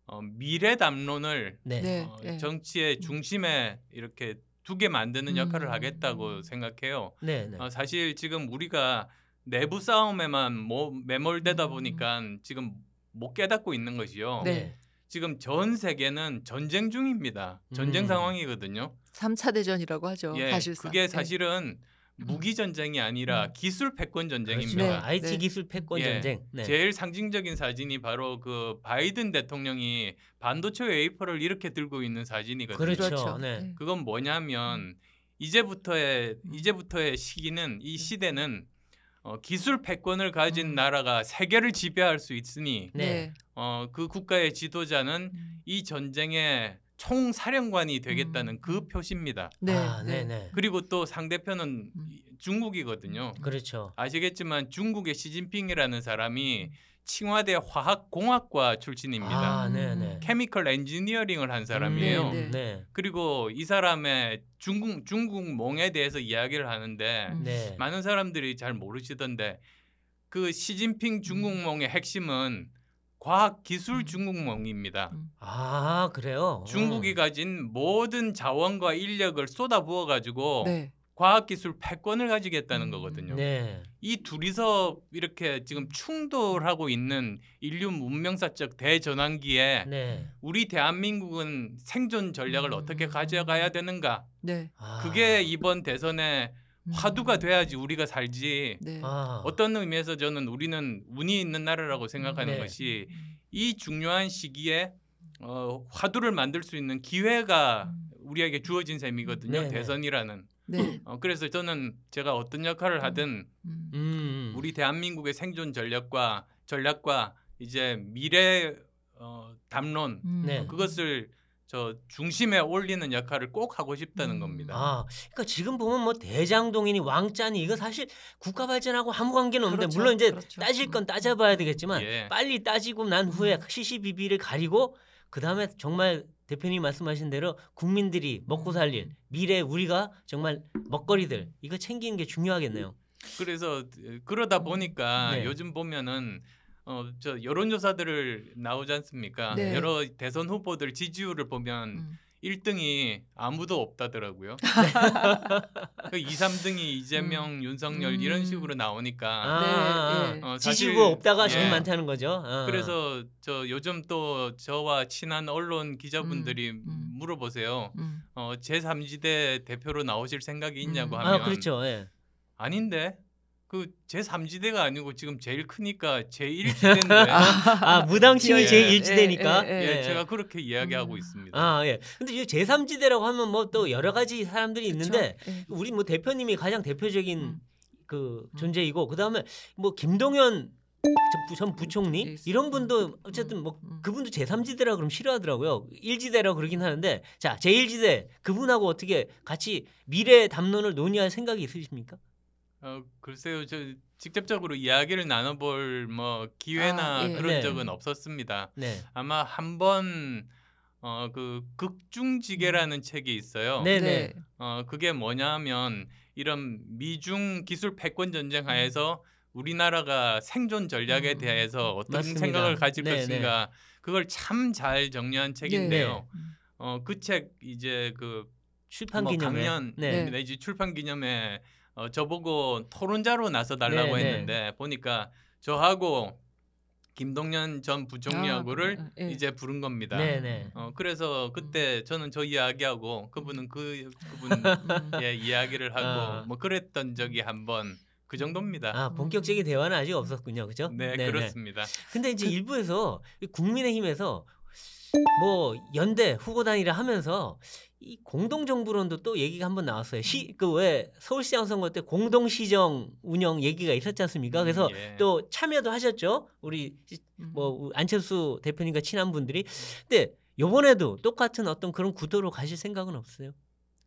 어, 미래 담론을 네. 어, 정치의 중심에 이렇게 두개 만드는 역할을 음. 하겠다고 생각해요. 네네. 어, 사실 지금 우리가 내부 싸움에만 뭐 매몰되다 음. 보니까 음. 지금 못 깨닫고 있는 것이요. 네. 지금 전 세계는 전쟁 중입니다. 전쟁 음. 상황이거든요. 3차 대전이라고 하죠. 예, 사실상. 그게 네. 사실은 네. 무기 전쟁이 아니라 음. 기술 패권 전쟁입니다. 그렇죠. 네. IT 네. 기술 패권 네. 전쟁. 네. 제일 상징적인 사진이 바로 그 바이든 대통령이 반도체 웨이퍼를 이렇게 들고 있는 사진이거든요. 그렇죠. 그렇죠. 네. 네. 그건 뭐냐면 음. 이제부터의 음. 이제부터의 시기는 이 네. 시대는 어, 기술 패권을 가진 음. 나라가 세계를 지배할 수 있으니 어, 그 국가의 지도자는 이 전쟁에 총사령관이 되겠다는 음. 그 표시입니다. 네. 아, 네네. 네. 네. 그리고 또 상대편은 음. 중국이거든요. 그렇죠. 아시겠지만 중국의 시진핑이라는 사람이 칭화대 화학공학과 출신입니다. 아, 네네. 케미컬 엔지니어링을 한 사람이에요. 음, 네네. 네. 그리고 이 사람의 중국 중국 몽에 대해서 이야기를 하는데 음. 네. 많은 사람들이 잘 모르시던데 그 시진핑 중국 몽의 핵심은 과학기술 음. 중국몽입니다. 음. 아 그래요? 중국이 가진 모든 자원과 인력을 쏟아부어 가지고 네. 과학기술 패권을 가지겠다는 음. 거거든요. 네. 이 둘이서 이렇게 지금 충돌하고 있는 인류 문명사적 대전환기에 네. 우리 대한민국은 생존 전략을 어떻게 가져가야 되는가? 네. 아. 그게 이번 대선의 음. 화두가 돼야지 우리가 살지. 네. 아. 어떤 의미에서 저는 우리는 운이 있는 나라라고 음. 생각하는 네. 것이 음. 이 중요한 시기에 어, 화두를 만들 수 있는 기회가 우리에게 주어진 셈이거든요. 네. 네. 대선이라는. 네. 어, 그래서 저는 제가 어떤 역할을 하든 음. 우리 대한민국의 생존 전략과 전략과 이제 미래 어, 담론 음. 네. 그것을 저 중심에 올리는 역할을 꼭 하고 싶다는 음. 겁니다. 아, 그러니까 지금 보면 뭐 대장동이니 왕짠이 이거 사실 국가 발전하고 아무 관계는 없는데 그렇죠, 물론 이제 그렇죠. 따질 건 음. 따져봐야 되겠지만 예. 빨리 따지고 난 후에 시시비비를 음. 가리고 그 다음에 정말 대표님 말씀하신 대로 국민들이 먹고 살릴 미래 우리가 정말 먹거리들 이거 챙기는 게 중요하겠네요. 그래서 어, 그러다 보니까 네. 요즘 보면은 어저 여론조사들을 나오지 않습니까? 네. 여러 대선 후보들 지지율을 보면 음. 1등이 아무도 없다더라고요. 2, 3등이 그 이재명, 음. 윤석열 이런 음. 식으로 나오니까 아, 네, 네. 아, 아. 어, 지지고 뭐 없다가 예. 제일 예. 많다는 거죠. 아. 그래서 저 요즘 또 저와 친한 언론 기자분들이 음, 음. 물어보세요. 음. 어, 제3지대 대표로 나오실 생각이 있냐고 음. 아, 하면 아, 그렇죠. 예. 아닌데 그 제3지대가 아니고 지금 제일 크니까 아, 제1지대인데 아, 무당층이 예, 예. 제1지대니까 예, 예, 예, 제가 그렇게 이야기하고 음. 있습니다. 아 예. 근데 이 제3지대라고 하면 뭐 또 여러 가지 사람들이 있는데 그 우리 뭐 대표님이 가장 대표적인 음. 그 음. 존재이고 그다음에 뭐 김동연 전 부총리 예, 이런 분도 음, 어쨌든 뭐 음. 그분도 제3지대라 그럼 싫어하더라고요. 1지대라 그러긴 하는데 자, 제1지대 그분하고 어떻게 같이 미래 담론을 논의할 생각이 있으십니까? 어 글쎄요 저 직접적으로 이야기를 나눠볼 뭐 기회나 아, 예. 그런 네. 적은 없었습니다. 네. 아마 한 번 어 그 극중지계라는 음. 책이 있어요. 네네. 네. 어 그게 뭐냐면 이런 미중 기술 패권 전쟁 하에서 음. 우리나라가 생존 전략에 음. 대해서 어떤 맞습니다. 생각을 가질 네네. 네. 것인가 그걸 참 잘 정리한 책인데요. 네, 어그 책 이제 그 출판 뭐기념에 강연 네. 네. 이 출판 기념회 어, 저보고 토론자로 나서달라고 네, 네, 했는데 네. 보니까 저하고 김동연 전 부총리하고를 아, 네. 이제 부른 겁니다. 네, 네. 어, 그래서 그때 음. 저는 저 이야기하고 그분은 그 그분의 음. 예, 이야기를 하고 어. 뭐 그랬던 적이 한 번 그 정도입니다. 아 본격적인 대화는 아직 없었군요, 그죠? 네, 네네. 그렇습니다. 근데 이제 그, 일부에서 국민의힘에서 뭐 연대 후보단이라 하면서 이 공동정부론도 또 얘기가 한번 나왔어요. 시그왜 서울시장 선거 때 공동시정 운영 얘기가 있었지 않습니까? 음, 그래서 예. 또 참여도 하셨죠. 우리 음. 뭐 안철수 대표님과 친한 분들이. 근데 요번에도 똑같은 어떤 그런 구도로 가실 생각은 없어요.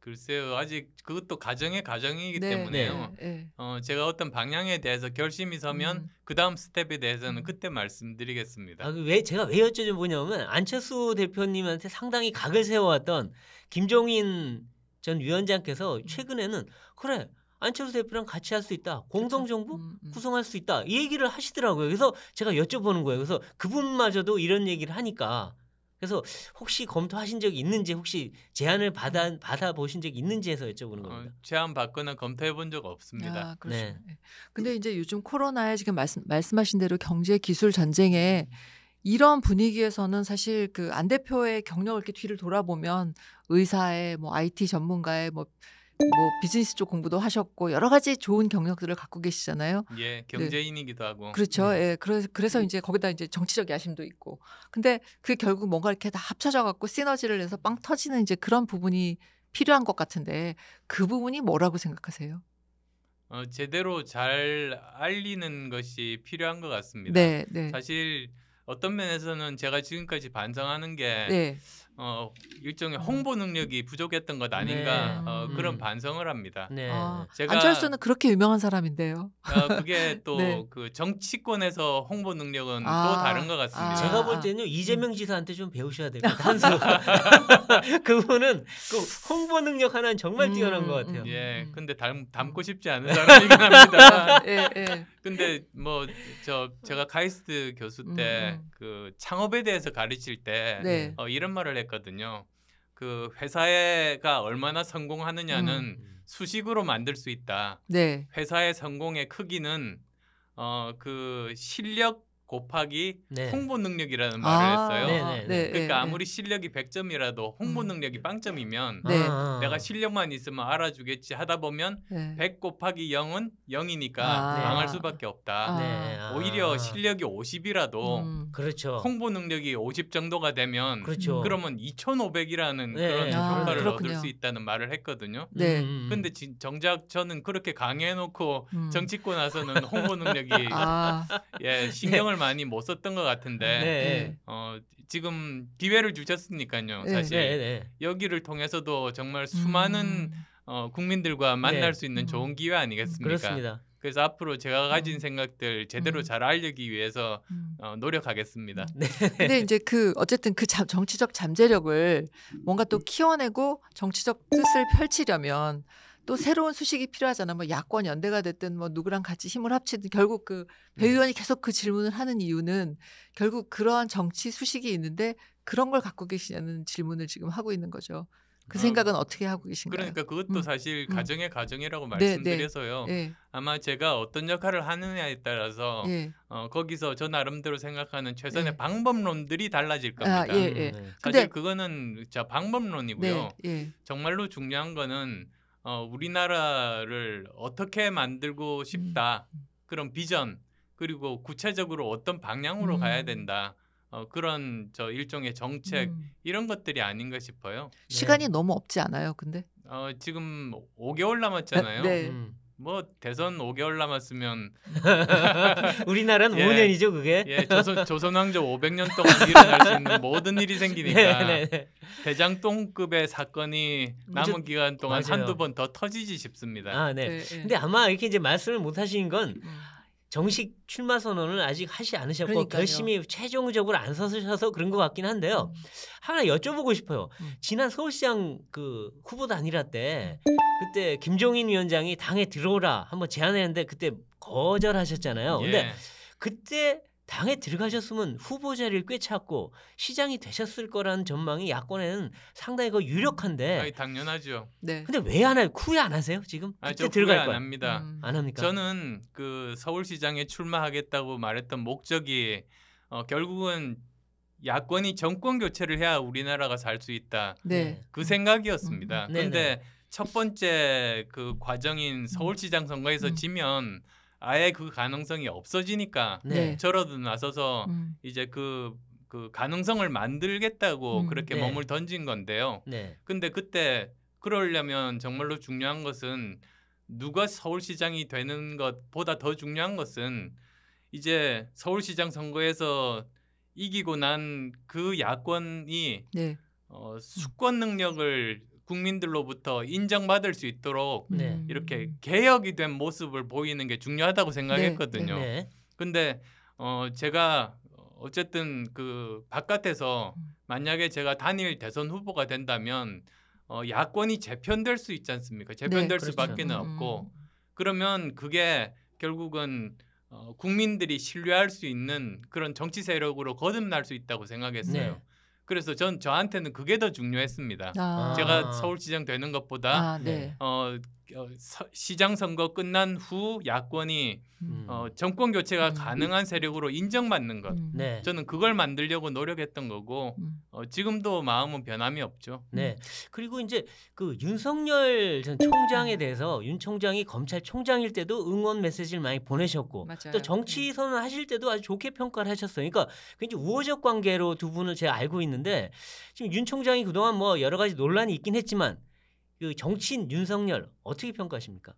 글쎄요 아직 그것도 가정의 가정이기 네, 때문에요. 네. 네. 어, 제가 어떤 방향에 대해서 결심이 서면 음. 그 다음 스텝에 대해서는 음. 그때 말씀드리겠습니다. 아, 그 왜 제가 왜 여쭤보냐면 안철수 대표님한테 상당히 각을 세워왔던 김종인 전 위원장께서 음. 최근에는 그래 안철수 대표랑 같이 할 수 있다. 공동정부 음, 음. 구성할 수 있다. 이 얘기를 하시더라고요. 그래서 제가 여쭤보는 거예요. 그래서 그분마저도 이런 얘기를 하니까 그래서 혹시 검토하신 적이 있는지 혹시 제안을 받아 받아 보신 적이 있는지 해서 여쭤보는 어, 겁니다. 어, 제안 받거나 검토해 본 적 없습니다. 아, 그렇죠. 네. 예. 근데 이제 요즘 코로나에 지금 말씀 말씀하신 대로 경제 기술 전쟁에 이런 분위기에서는 사실 그 안 대표의 경력을 이렇게 뒤를 돌아보면 의사의 뭐 IT 전문가의 뭐뭐 비즈니스 쪽 공부도 하셨고 여러 가지 좋은 경력들을 갖고 계시잖아요. 예, 네. 경제인이기도 하고. 그렇죠. 네. 예, 그래서 그래서 음. 이제 거기다 이제 정치적 야심도 있고. 근데 그 결국 뭔가 이렇게 다 합쳐져 갖고 시너지를 내서 빵 터지는 이제 그런 부분이 필요한 것 같은데 그 부분이 뭐라고 생각하세요? 어, 제대로 잘 알리는 것이 필요한 것 같습니다. 네, 네. 사실 어떤 면에서는 제가 지금까지 반성하는 게 네. 어, 일종의 홍보 능력이 부족했던 것 아닌가 네. 어, 음. 그런 음. 반성을 합니다. 네. 아, 제가 안철수는 그렇게 유명한 사람인데요. 어, 그게 또그 네. 그 정치권에서 홍보 능력은 아, 또 다른 것 같습니다. 아. 제가 볼 때는 이재명 음. 지사한테 좀 배우셔야 됩니다. 그분은 그 홍보 능력 하나는 정말 음, 뛰어난 것 같아요. 예, 근데 닮, 닮고 싶지 않은 사람이긴 합니다. 예, 예. 근데 뭐 저 제가 카이스트 교수 때 그 창업에 대해서 가르칠 때 네. 어, 이런 말을 했거든요. 그 회사가 얼마나 성공하느냐는 음. 수식으로 만들 수 있다. 네. 회사의 성공의 크기는 어그 실력 곱하기 네. 홍보 능력이라는 아, 말을 했어요. 네네. 네, 네. 네, 그러니까 네, 아무리 실력이 100점이라도 홍보 음. 능력이 0점이면 아, 아, 아. 내가 실력만 있으면 알아주겠지 하다 보면 100 곱하기 0은 0이니까 아. 망할 수밖에 없다. 오히려 실력이 50이라도 음. 그렇죠. 홍보 능력이 50 정도가 되면 그렇죠. 그러면 2,500이라는 그런 효과를 얻을 수 있다는 말을 했거든요. 네. 음. 음, 음. 근데 진, 정작 저는 그렇게 강의해놓고 음. 정치권 나서는 홍보 능력이 예 신경을 많이 많이 못 썼던 것 같은데 네. 네. 음. 어, 지금 기회를 주셨으니까요. 네, 사실 네, 네, 네, 여기를 통해서도 정말 수많은 음. 어, 국민들과 만날 수 있는 좋은 음. 기회 아니겠습니까? 그렇습니다. 그래서 앞으로 제가 가진 음. 생각들 제대로 잘 알리기 위해서 어, 노력하겠습니다. 네. 근데 이제 그 어쨌든 그 잠, 정치적 잠재력을 뭔가 또 키워내고 정치적 뜻을 펼치려면 또 새로운 수식이 필요하잖아. 뭐 야권 연대가 됐든 뭐 누구랑 같이 힘을 합치든 결국 그배 음. 의원이 계속 그 질문을 하는 이유는 결국 그러한 정치 수식이 있는데 그런 걸 갖고 계시냐는 질문을 지금 하고 있는 거죠. 그 아. 생각은 어, 어떻게 하고 계신가요? 그러니까 그것도 음. 사실 음. 가정의 가정이라고 말씀드려서요. 네, 네. 예. 아마 제가 어떤 역할을 하느냐에 따라서 네. 어, 거기서 저 나름대로 생각하는 최선의 예. 방법론들이 달라질 아, 겁니다. 아, 예, 음, 예. 네. 사실 그거는 자 방법론이고요. 네, 정말로 중요한 거는 어, 우리나라를 어떻게 만들고 음. 싶다 음. 그런 비전 그리고 구체적으로 어떤 방향으로 음. 가야 된다 어, 그런 저 일종의 정책 음. 이런 것들이 아닌가 싶어요. 시간이 네. 너무 없지 않아요, 근데? 어, 지금 5개월 남았잖아요. 네. 음. 뭐 대선 5개월 남았으면 우리나라는 예, 5년이죠 그게 예 조선 조선 왕조 500년 동안 일어날 수 있는 모든 일이 생기니까 네, 네. 네. 대장동급의 사건이 남은 저, 기간 동안 맞아요. 한두 번 더 터지지 싶습니다. 아 네. 네. 네. 근데 아마 이렇게 이제 말씀을 못 하신 건 음. 정식 출마 선언을 아직 하지 않으셨고 그러니까요. 결심이 최종적으로 안 서셔서 그런 것 같긴 한데요. 음. 하나 여쭤보고 싶어요. 음. 지난 서울시장 그 후보 단일화 때 그때 김종인 위원장이 당에 들어오라 한번 제안했는데 그때 거절하셨잖아요. 예. 근데 그때 당에 들어가셨으면 후보자를 꽤 찾고 시장이 되셨을 거라는 전망이 야권에는 상당히 그 유력한데. 아니, 당연하죠. 네. 근데 왜안 해요? 후회 안 하세요 지금? 아저 들어갈 후안 합니다. 음. 안 합니까? 저는 그 서울시장에 출마하겠다고 말했던 목적이 어, 결국은 야권이 정권 교체를 해야 우리나라가 살 수 있다. 네. 네. 그 생각이었습니다. 음. 근데 네첫 네. 번째 그 과정인 서울시장 선거에서 음. 지면 아예 그 가능성이 없어지니까 네. 네. 저러도 나서서 음. 이제 그, 그 가능성을 만들겠다고 음. 그렇게 네. 몸을 던진 건데요. 네. 근데 그때 그러려면 정말로 중요한 것은 누가 서울시장이 되는 것보다 더 중요한 것은 이제 서울시장 선거에서 이기고 난 그 야권이 네. 어, 수권 능력을 국민들로부터 인정받을 수 있도록 네. 음. 이렇게 개혁이 된 모습을 보이는 게 중요하다고 생각했거든요. 네, 네, 네. 근데 어 제가 어쨌든 그 바깥에서 만약에 제가 단일 대선 후보가 된다면 어 야권이 재편될 수 있지 않습니까? 네, 재편될 네, 수밖에는 음. 없고 그러면 그게 결국은 어 국민들이 신뢰할 수 있는 그런 정치 세력으로 거듭날 수 있다고 생각했어요. 그래서 전 저한테는 그게 더 중요했습니다. 아. 제가 서울시장 되는 것보다 아, 네. 어 어, 시장 선거 끝난 후 야권이 어, 음. 어, 정권 교체가 음. 가능한 세력으로 인정받는 것. 음. 네. 저는 그걸 만들려고 노력했던 거고 음. 어, 지금도 마음은 변함이 없죠. 네. 음. 그리고 이제 그 윤석열 전 총장에 대해서 윤 총장이 검찰총장일 때도 응원 메시지를 많이 보내셨고 맞아요. 또 정치 네. 선언 하실 때도 아주 좋게 평가를 하셨어요. 그러니까 굉장히 그 우호적 관계로 두 분을 제가 알고 있는데 지금 윤 총장이 그동안 뭐 여러 가지 논란이 있긴 했지만 그 정치인 윤석열 어떻게 평가하십니까?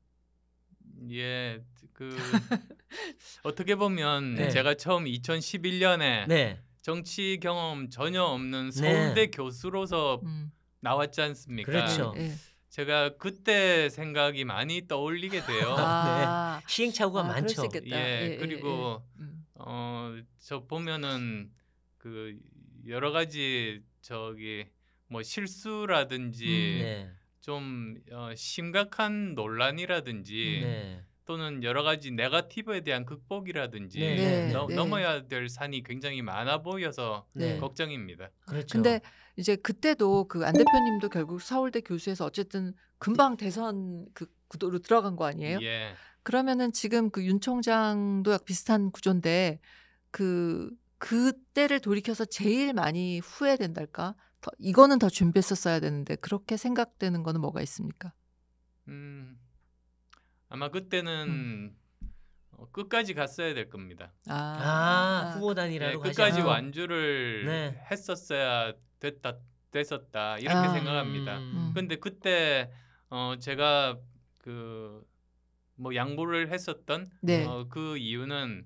예, 그 어떻게 보면 네. 제가 처음 2011년에 네. 정치 경험 전혀 없는 네. 서울대 네. 교수로서 음. 나왔지 않습니까? 그렇죠. 네. 제가 그때 생각이 많이 떠올리게 돼요. 아, 네. 아, 시행착오가 아, 많죠. 예, 예, 예, 그리고 예. 음. 어저 보면은 그 여러 가지 저기 뭐 실수라든지 음, 좀 어, 심각한 논란이라든지 네. 또는 여러 가지 네가티브에 대한 극복이라든지 네. 네, 네, 네. 너, 넘어야 될 산이 굉장히 많아 보여서 걱정입니다. 그렇죠. 근데 이제 그때도 그 안 대표님도 결국 서울대 교수에서 어쨌든 금방 대선 그 구도로 들어간 거 아니에요? 예. 그러면은 지금 그 윤 총장도 약 비슷한 구조인데 그 그때를 돌이켜서 제일 많이 후회된달까? 더, 이거는 더 준비했었어야 되는데 그렇게 생각되는 거는 뭐가 있습니까? 음 아마 그때는 음. 어, 끝까지 갔어야 될 겁니다. 아, 아 후보단이라로 네, 끝까지 완주를 네. 했었어야 됐다 됐었다 이렇게 아, 생각합니다. 음. 음. 근데 그때 어 제가 그 뭐 양보를 했었던 네. 어, 그 이유는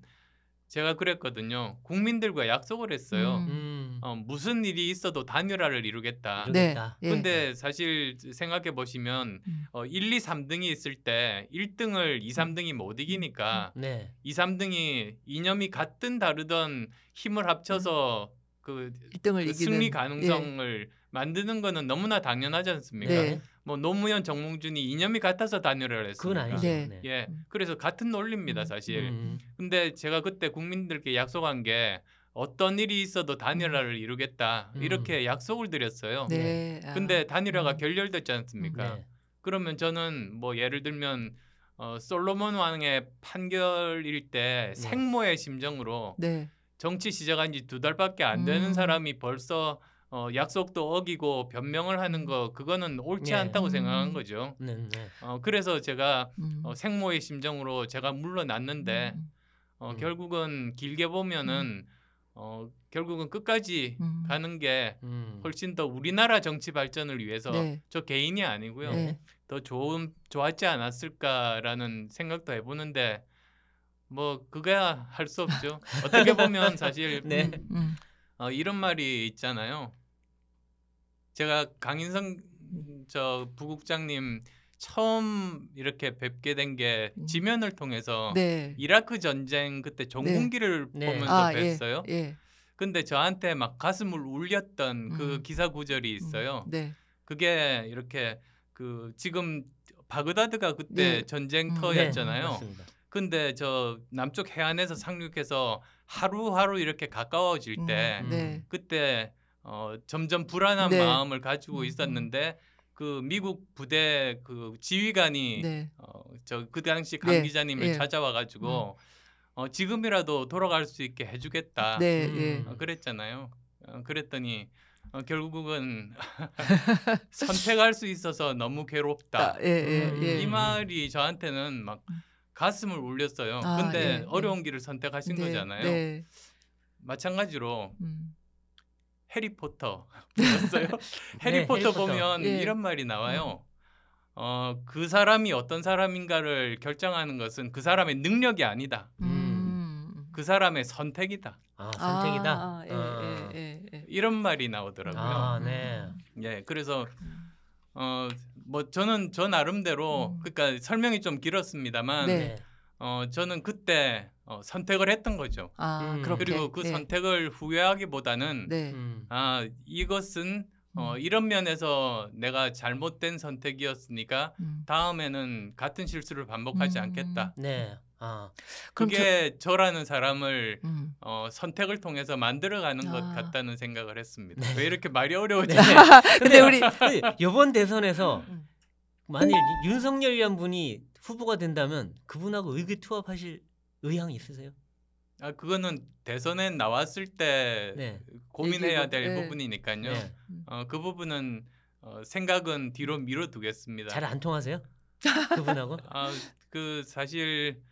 제가 그랬거든요. 국민들과 약속을 했어요. 음. 음. 어, 무슨 일이 있어도 단일화를 이루겠다. 네. 근데 네. 사실 생각해 보시면 음. 어, 1, 2, 3등이 있을 때 1등을 2, 3등이 못 뭐 이기니까 음. 네. 2, 3등이 이념이 같든 다르던 힘을 합쳐서 그, 그 승리 가능성을 예. 만드는 거는 너무나 당연하지 않습니까? 네. 뭐 노무현 정몽준이 이념이 같아서 단일화를 했습니다. 그건 아니죠. 네. 네. 예, 음. 그래서 같은 논리입니다 음. 사실. 음. 근데 제가 그때 국민들께 약속한 게 어떤 일이 있어도 단일화를 음. 이루겠다 음. 이렇게 약속을 드렸어요. 네. 네. 근데 아. 단일화가 음. 결렬됐지 않습니까? 네. 그러면 저는 뭐 예를 들면 어, 솔로몬 왕의 판결일 때 네. 생모의 심정으로 네. 정치 시작한 지 두 달밖에 안 되는 사람이 벌써 어, 약속도 어기고 변명을 하는 거 그거는 옳지 네. 않다고 음. 생각한 거죠. 네, 네. 어, 그래서 제가 음. 어, 생모의 심정으로 제가 물러났는데 음. 어, 음. 결국은 길게 보면은 어, 결국은 끝까지 가는 게 훨씬 더 우리나라 정치 발전을 위해서 네. 저 개인이 아니고요. 네. 더 좋은 좋았지 않았을까라는 생각도 해보는데 뭐 그거야 할 수 없죠. 어떻게 보면 사실 네. 네. 음, 음. 어, 이런 말이 있잖아요. 제가 강인성 저 부국장님 처음 이렇게 뵙게 된게 음. 지면을 통해서 네. 이라크 전쟁 그때 전공기를 네. 네. 보면서 아, 예. 뵀어요. 예, 예. 근데 저한테 막 가슴을 울렸던 그 음. 기사 구절이 음. 있어요. 음. 네. 그게 이렇게 그 지금 바그다드가 그때 네. 전쟁터였잖아요. 음. 네. 근데 저 남쪽 해안에서 상륙해서 하루하루 이렇게 가까워질 때 그때 어, 점점 불안한 네. 마음을 가지고 음, 음. 있었는데 그 미국 부대 그 지휘관이 네. 어, 저그 당시 네. 강 네. 기자님을 네. 예. 찾아와 가지고 음. 어, 지금이라도 돌아갈 수 있게 해주겠다 네, 예. 음. 어, 그랬잖아요. 어, 그랬더니 어, 결국은 선택할 수 있어서 너무 괴롭다. 아, 예, 예, 예. 이 말이 저한테는 막 가슴을 울렸어요. 아, 근데 예. 어려운 길을 선택하신 네, 거잖아요. 마찬가지로 음. 해리포터 보셨어요? 네, 해리포터, 해 보면 예. 이런 말이 나와요. 음. 어, 그 사람이 어떤 사람인가를 결정하는 것은 그 사람의 능력이 아니다. 음. 음. 그 사람의 선택이다. 아, 선택이다. 아, 아 예, 어. 예, 예, 이런 말이 나오더라고요. 아, 네. 음. 예, 그래서 어, 뭐 저는 저 나름대로 음. 그러니까 설명이 좀 길었습니다만 네. 네. 어, 저는 그때 어, 선택을 했던 거죠. 아, 음. 그렇게. 그리고 그 네. 선택을 후회하기보다는 네. 음. 아 이것은 어, 음. 이런 면에서 내가 잘못된 선택이었으니까 음. 다음에는 같은 실수를 반복하지 음. 않겠다. 네. 음. 아. 그게 저... 라는 사람을 음. 어, 선택을 통해서 만들어가는 아. 것 같다는 생각을 했습니다. 네. 왜 이렇게 말이 어려워지? 네. 근데 우리 이번 대선에서 음. 만일 윤석열이란 분이 후보가 된다면 그분하고 의기투합하실 의향 있으세요? 아 그거는 대선에 나왔을 때 네. 고민해야 될 네. 부분이니까요. 네. 어, 그 부분은 어, 생각은 뒤로 미뤄두겠습니다. 잘 안 통하세요? 그분하고? 아 그 사실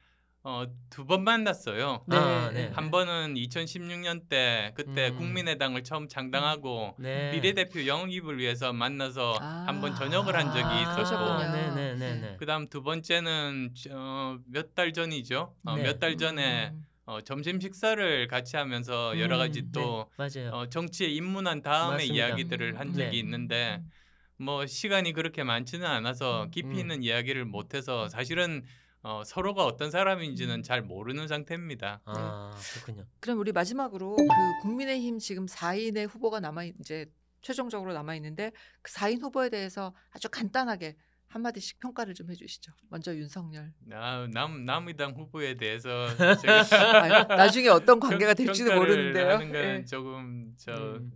어, 두 번 만났어요. 네. 아, 네. 네. 한 번은 2016년 때 그때 음. 국민의당을 처음 창당하고 음. 네. 비례대표 영입을 위해서 만나서 아. 한번 저녁을 한 적이 아, 있었고 그러셨군 네, 네, 그다음 두 번째는 어, 몇 달 전이죠. 어, 몇달 전에 음. 어, 점심 식사를 같이 하면서 여러 음. 가지 음. 또 어, 정치에 입문한 다음에 맞습니다. 이야기들을 한 적이 있는데 뭐 시간이 그렇게 많지는 않아서 깊이 있는 이야기를 못해서 사실은 어, 서로가 어떤 사람인지는 음. 잘 모르는 상태입니다. 아, 네. 그렇군요. 그럼 우리 마지막으로 음. 그 국민의힘 지금 4인의 후보가 남아 이제 최종적으로 남아 있는데 그 4인 후보에 대해서 아주 간단하게 한 마디씩 평가를 좀 해주시죠. 먼저 윤석열. 남 남의당 후보에 대해서 아니, 나중에 어떤 관계가 평, 될지도 모르는데요. 하는 건 예. 조금 저 음.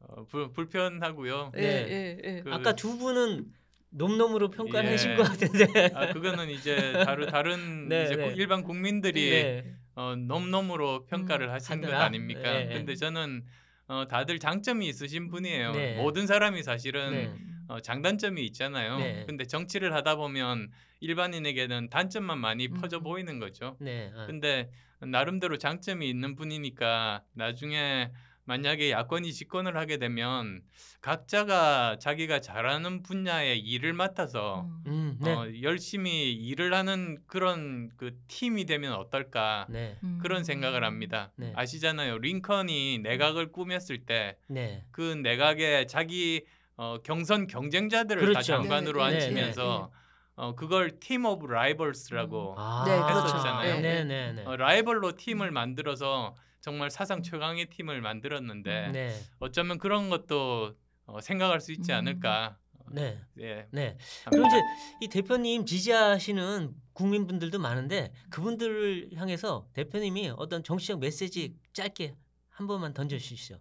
어, 불, 불편하고요. 예, 네. 예, 예, 그, 아까 두 분은 놈놈으로 평가하신 를것 예. 같은데. 아 그거는 이제 다른 다른 네, 이제 네. 일반 국민들이 네. 어, 놈놈으로 음, 평가를 하신 것 아닙니까? 네. 근데 저는 어, 다들 장점이 있으신 분이에요. 네. 모든 사람이 사실은 네. 어, 장단점이 있잖아요. 근데 정치를 하다 보면 일반인에게는 단점만 많이 음. 퍼져 보이는 거죠. 아. 근데 나름대로 장점이 있는 분이니까 나중에 만약에 야권이 집권을 하게 되면 각자가 자기가 잘하는 분야의 일을 맡아서 음, 음 어, 네. 어, 열심히 일을 하는 그런 그 팀이 되면 어떨까 네. 그런 음. 생각을 합니다. 네. 아시잖아요. 링컨이 내각을 꾸몄을 때그 네. 내각에 자기 어, 경선 경쟁자들을 그렇죠. 다 장관으로 네, 네, 앉히면서 어 그걸 팀 오브 라이벌스라고 음. 아~ 그렇죠. 했었잖아요. 네, 네, 네. 어, 라이벌로 팀을 음. 만들어서 정말 사상 최강의 팀을 만들었는데 네. 어쩌면 그런 것도 어, 생각할 수 있지 음. 않을까. 네. 예. 네. 그럼 이제 이 대표님 지지하시는 국민분들도 많은데 그분들을 향해서 대표님이 어떤 정치적 메시지 짧게 한 번만 던져 주시죠.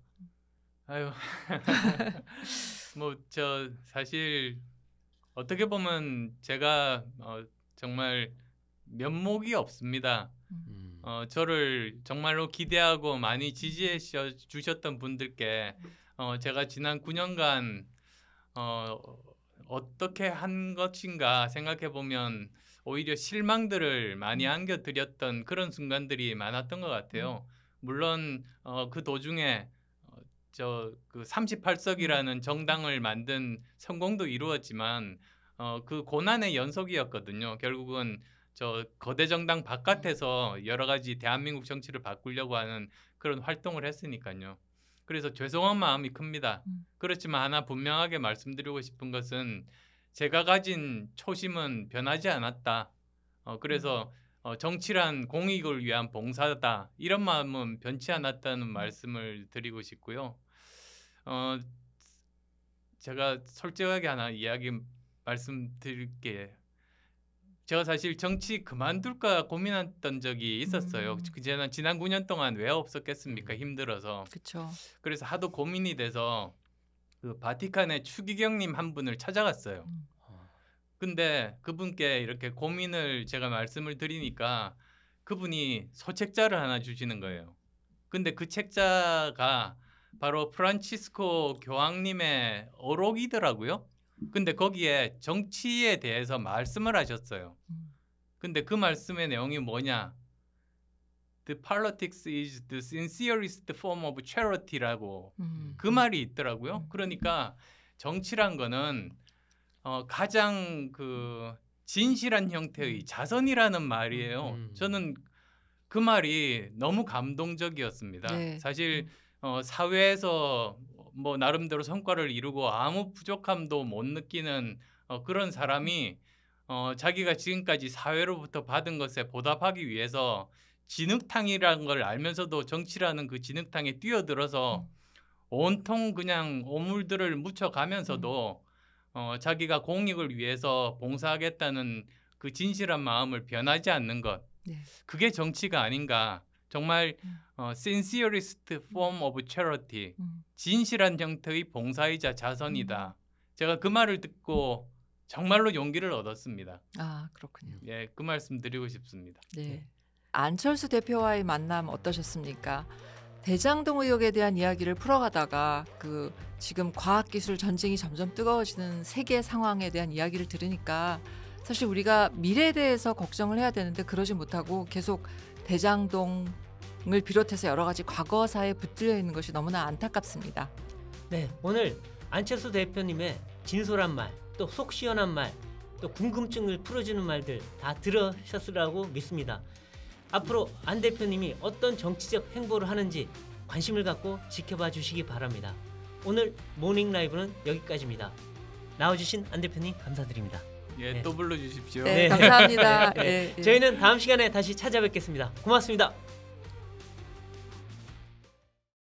아유. 뭐저 사실 어떻게 보면 제가 어, 정말 면목이 없습니다. 음. 어, 저를 정말로 기대하고 많이 지지해 주셨던 분들께 어, 제가 지난 9년간 어, 어떻게 한 것인가 생각해 보면 오히려 실망들을 많이 음. 안겨드렸던 그런 순간들이 많았던 것 같아요. 음. 물론 어, 그 도중에 어, 저그 38석이라는 음. 정당을 만든 성공도 이루었지만 어, 그 고난의 연속이었거든요. 결국은 저 거대 정당 바깥에서 여러 가지 대한민국 정치를 바꾸려고 하는 그런 활동을 했으니까요. 그래서 죄송한 마음이 큽니다. 음. 그렇지만 하나 분명하게 말씀드리고 싶은 것은 제가 가진 초심은 변하지 않았다. 어, 그래서 음. 어, 정치란 공익을 위한 봉사다. 이런 마음은 변치 않았다는 음. 말씀을 드리고 싶고요. 어, 제가 솔직하게 하나 이야기 말씀드릴게요. 제가 사실 정치 그만둘까 고민했던 적이 있었어요. 음. 그제는 지난 9년 동안 왜 없었겠습니까? 힘들어서. 그렇죠. 그래서 하도 고민이 돼서 그 바티칸의 추기경님 한 분을 찾아갔어요. 음. 근데 그분께 이렇게 고민을 제가 말씀을 드리니까 그분이 소책자를 하나 주시는 거예요. 근데 그 책자가 바로 프란치스코 교황님의 어록이더라고요. 근데 거기에 정치에 대해서 말씀을 하셨어요. 음. 근데 그 말씀의 내용이 뭐냐? The politics is the sincerest form of charity라고 음. 그 말이 있더라고요. 음. 그러니까 정치란 거는 어, 가장 그 진실한 형태의 음. 자선이라는 말이에요. 음. 저는 그 말이 너무 감동적이었습니다. 네. 사실 어, 사회에서 뭐 나름대로 성과를 이루고 아무 부족함도 못 느끼는 어, 그런 사람이 어, 자기가 지금까지 사회로부터 받은 것에 보답하기 위해서 진흙탕이라는 걸 알면서도 정치라는 그 진흙탕에 뛰어들어서 온통 그냥 오물들을 묻혀가면서도 음. 어, 자기가 공익을 위해서 봉사하겠다는 그 진실한 마음을 변하지 않는 것. 네. 그게 정치가 아닌가. 정말 음. 어, sincerest form of charity 음. 진실한 형태의 봉사이자 자선이다. 제가 그 말을 듣고 정말로 용기를 얻었습니다. 아 그렇군요. 예, 그 말씀 드리고 싶습니다. 네. 네, 안철수 대표와의 만남 어떠셨습니까? 대장동 의혹에 대한 이야기를 풀어가다가 그 지금 과학기술 전쟁이 점점 뜨거워지는 세계 상황에 대한 이야기를 들으니까 사실 우리가 미래에 대해서 걱정을 해야 되는데 그러지 못하고 계속 대장동 을 비롯해서 여러 가지 과거사에 붙들려 있는 것이 너무나 안타깝습니다. 네, 오늘 안철수 대표님의 진솔한 말, 또 속 시원한 말, 또 궁금증을 풀어주는 말들 다 들으셨으라고 믿습니다. 앞으로 안 대표님이 어떤 정치적 행보를 하는지 관심을 갖고 지켜봐 주시기 바랍니다. 오늘 모닝 라이브는 여기까지입니다. 나와주신 안 대표님 감사드립니다. 예, 네. 또 불러주십시오. 네, 네. 감사합니다. 네, 네. 저희는 다음 시간에 다시 찾아뵙겠습니다. 고맙습니다.